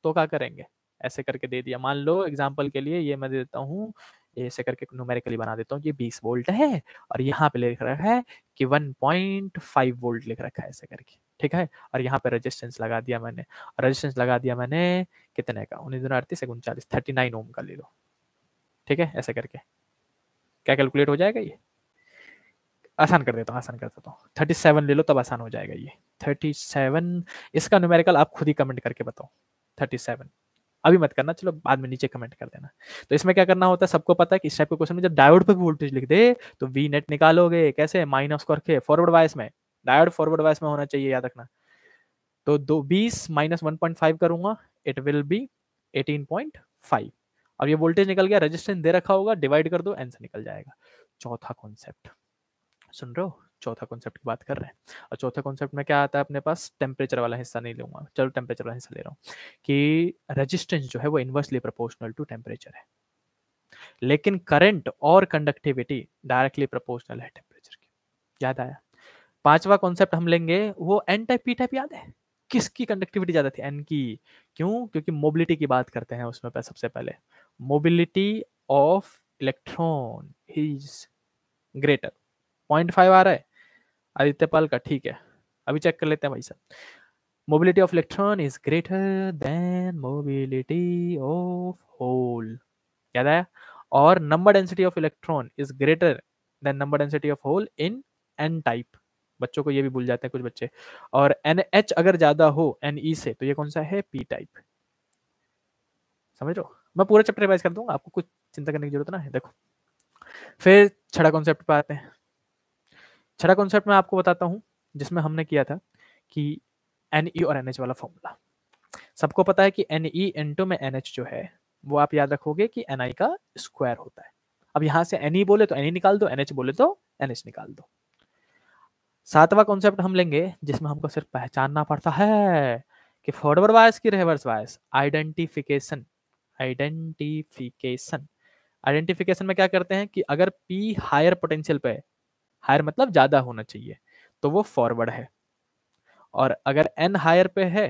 S1: तो क्या करेंगे ऐसे करके दे दिया मान लो एग्जाम्पल के लिए ये मैं दे देता हूँ ऐसे करके न्यूमेरिकली बना देता हूँ ये बीस वोल्ट है और यहाँ पे लिख रखा है कि वन पॉइंट फाइव वोल्ट लिख रखा है ऐसे करके ठीक है और यहाँ पे रेजिस्टेंस लगा दिया मैंने और रेजिस्टेंस लगा दिया मैंने कितने का उन्नीस दिनों अड़तीस एक उनचालीस थर्टी नाइन ओम का ले लो ठीक है ऐसे करके क्या कैलकुलेट हो जाएगा ये आसान कर देता हूँ आसान कर देता हूँ थर्टी सेवन ले लो तब आसान हो जाएगा ये थर्टी सेवन इसका न्यूमेरिकल आप खुद ही कमेंट करके बताओ थर्टी सेवन अभी मत करना चलो बाद में नीचे कमेंट कर देना तो इसमें क्या करना होता है सबको पता है कि इस टाइप के क्वेश्चन में जब डायोड पर वोल्टेज लिख दे तो वी नेट निकालोगे कैसे माइनस करके फॉरवर्ड वाइस में डायोड फॉरवर्ड वाइस में होना चाहिए याद रखना तो दो बीस माइनस वन पॉइंट फाइव करूंगा it will be eighteen point five अब ये वोल्टेज निकल गया रजिस्टेंस दे रखा होगा डिवाइड कर दो आंसर निकल जाएगा चौथा कॉन्सेप्ट सुन रहे हो चौथा कॉन्सेप्ट की बात कर रहे हैं और चौथा कॉन्सेप्ट में क्या आता है अपने पास टेम्परेचर वाला हिस्सा नहीं लूंगा चलो टेम्परेचर वाला हिस्सा ले रहा हूँ कि रजिस्टेंस जो है वो इन्वर्सली प्रपोर्शनल टू टेम्परेचर है लेकिन करंट और कंडक्टिविटी डायरेक्टली प्रोपोर्शनल है टेम्परेचर की याद आया पांचवा कॉन्सेप्ट हम लेंगे वो एन टाइप पी टाइप याद है किसकी कंडक्टिविटी ज़्यादा थी एन की क्यों क्योंकि मोबिलिटी की बात करते हैं उसमें पर सबसे पहले mobility of electron is greater point five आ रहा है आदित्यपाल का ठीक है अभी चेक कर लेते हैं भाई साहब mobility of electron is greater than mobility of hole याद आया और number density of electron is greater than number density of hole in N type बच्चों को ये भी भूल जाते हैं कुछ बच्चे और एन एच अगर ज्यादा हो एन ई e से तो ये कौन सा है पी टाइप समझ मैं पूरा चैप्टर रिवाइज कर दूंगा आपको कुछ चिंता करने की जरूरत ना है देखो फिर छठा कॉन्सेप्ट पे आते हैं छठा कॉन्सेप्ट मैं आपको बताता हूँ जिसमें हमने किया था कि एन ई e और एन एच वाला फॉर्मूला सबको पता है कि एन ई एन टू में एन एच जो है वो आप याद रखोगे कि एन आई का स्क्वायर होता है अब यहाँ से एन ई e बोले तो एन ई e निकाल दो एन एच बोले तो एन एच निकाल दो सातवां कॉन्सेप्ट हम लेंगे जिसमें हमको सिर्फ पहचानना पड़ता है कि फॉरवर्ड वायस की reverse bias identification identification identification में क्या करते हैं कि अगर पी हायर पोटेंशियल पे हायर मतलब ज्यादा होना चाहिए तो वो फॉरवर्ड है और अगर एन हायर पे है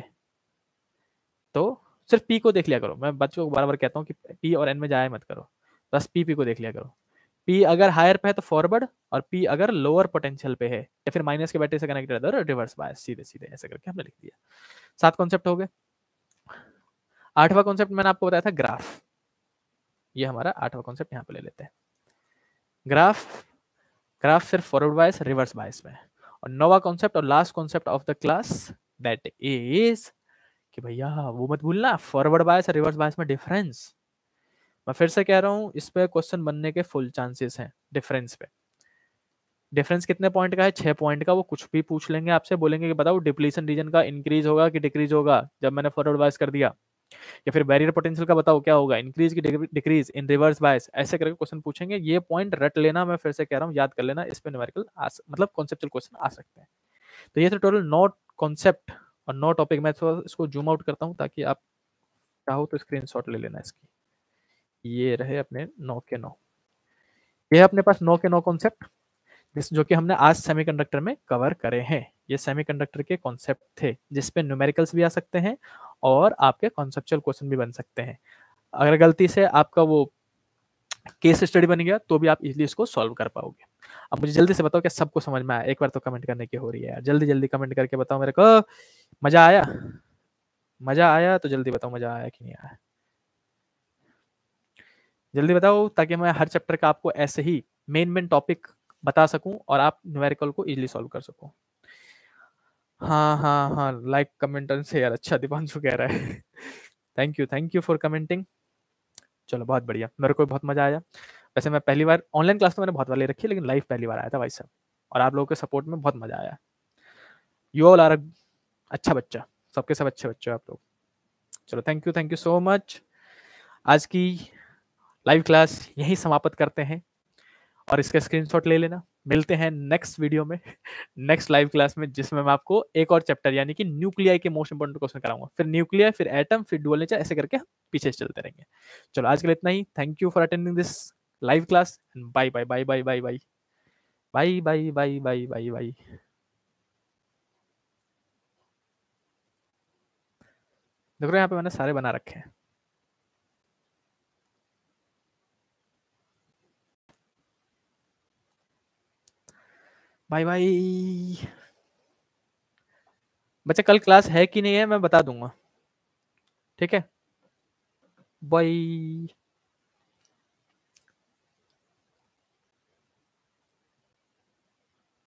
S1: तो सिर्फ पी को देख लिया करो मैं बच्चों को बार बार कहता हूँ कि पी और एन में जाया मत करो बस पी पी को देख लिया करो पी अगर हायर पे है तो फॉरवर्ड और पी अगर लोअर पोटेंशियल पे है या फिर माइनस के बैटरी से कनेक्टेड है रिवर्स तो बायस सीधे सीधे ऐसे करके हमने लिख दिया सात कॉन्सेप्ट हो गए आठवां कॉन्सेप्ट मैंने आपको बताया था ग्राफ ये हमारा आठवां कॉन्सेप्ट यहाँ पे ले लेते हैं ग्राफ ग्राफ सिर्फ फॉरवर्ड बायस रिवर्स बायस में और नोवा कॉन्सेप्ट और last concept of the class that is कि भैया वो मत भूलना फॉरवर्ड बायस और रिवर्स बायस में डिफरेंस मैं फिर से कह रहा हूँ इस पर क्वेश्चन बनने के फुल चांसेस हैं डिफरेंस पे डिफरेंस कितने पॉइंट का है छः पॉइंट का वो कुछ भी पूछ लेंगे आपसे बोलेंगे कि बताओ डिप्लीशन रीजन का इंक्रीज होगा कि डिक्रीज होगा जब मैंने फॉरवर्ड बायस कर दिया या फिर बैरियर पोटेंशियल का बताओ क्या होगा इंक्रीज की डिक्रीज इन रिवर्स बायस ऐसे करके क्वेश्चन पूछेंगे ये पॉइंट रट लेना मैं फिर से कह रहा हूँ याद कर लेना इस पर न्यूमेरिकल मतलब कॉन्सेप्चुअल क्वेश्चन आ सकते हैं तो ये था टोटल नो कॉन्सेप्ट और नो टॉपिक मैं थोड़ा इसको जूम आउट करता हूँ ताकि आप चाहो तो स्क्रीन ले लेना इसकी ये रहे अपने नौ के नौ ये अपने पास नौ के नौ कॉन्सेप्ट जो कि हमने आज सेमीकंडक्टर में कवर करे हैं ये सेमीकंडक्टर के कॉन्सेप्ट थे जिसपे न्यूमेरिकल्स भी आ सकते हैं और आपके कॉन्सेप्चुअल क्वेश्चन भी बन सकते हैं अगर गलती से आपका वो केस स्टडी बन गया तो भी आप इजिली इसको सॉल्व कर पाओगे अब मुझे जल्दी से बताओ क्या सबको समझ में आया एक बार तो कमेंट करने की हो रही है यार जल्दी जल्दी कमेंट करके बताओ मेरे को मजा आया मजा आया तो जल्दी बताओ मजा आया कि नहीं आया जल्दी बताओ ताकि मैं हर चैप्टर का आपको ऐसे ही मेन मेन टॉपिक बता सकूं और आप न्यूमेरिकल को इजीली सॉल्व कर सकूं हाँ हाँ हाँ लाइक कमेंट से यार अच्छा दीपांशु कह रहा है thank you thank you for commenting चलो बहुत बढ़िया मेरे को बहुत मजा आया वैसे मैं पहली बार ऑनलाइन क्लास तो मैंने बहुत बार ले रखी है लेकिन लाइव पहली बार आया था भाई साहब और आप लोगों के सपोर्ट में बहुत मजा आया यू ऑल आर अच्छा बच्चा सबके सब अच्छे बच्चे हो आप लोग चलो thank you thank you so much आज की लाइव क्लास यहीं समाप्त करते हैं और इसका स्क्रीनशॉट ले लेना मिलते हैं नेक्स्ट वीडियो में नेक्स्ट लाइव क्लास में जिसमें मैं आपको एक और चैप्टर यानी कि न्यूक्लियाई के मोस्ट इंपॉर्टेंट क्वेश्चन कराऊंगा फिर न्यूक्लियर फिर एटम फिर डुअल नेचर ऐसे करके हम पीछे चलते रहेंगे चलो आज के लिए इतना ही thank you for attending this live class and bye bye bye bye bye bye bye bye bye bye bye bye देखो यहाँ पे मैंने सारे बना रखे हैं बाय बाय बच्चा कल क्लास है कि नहीं है मैं बता दूंगा ठीक है बाय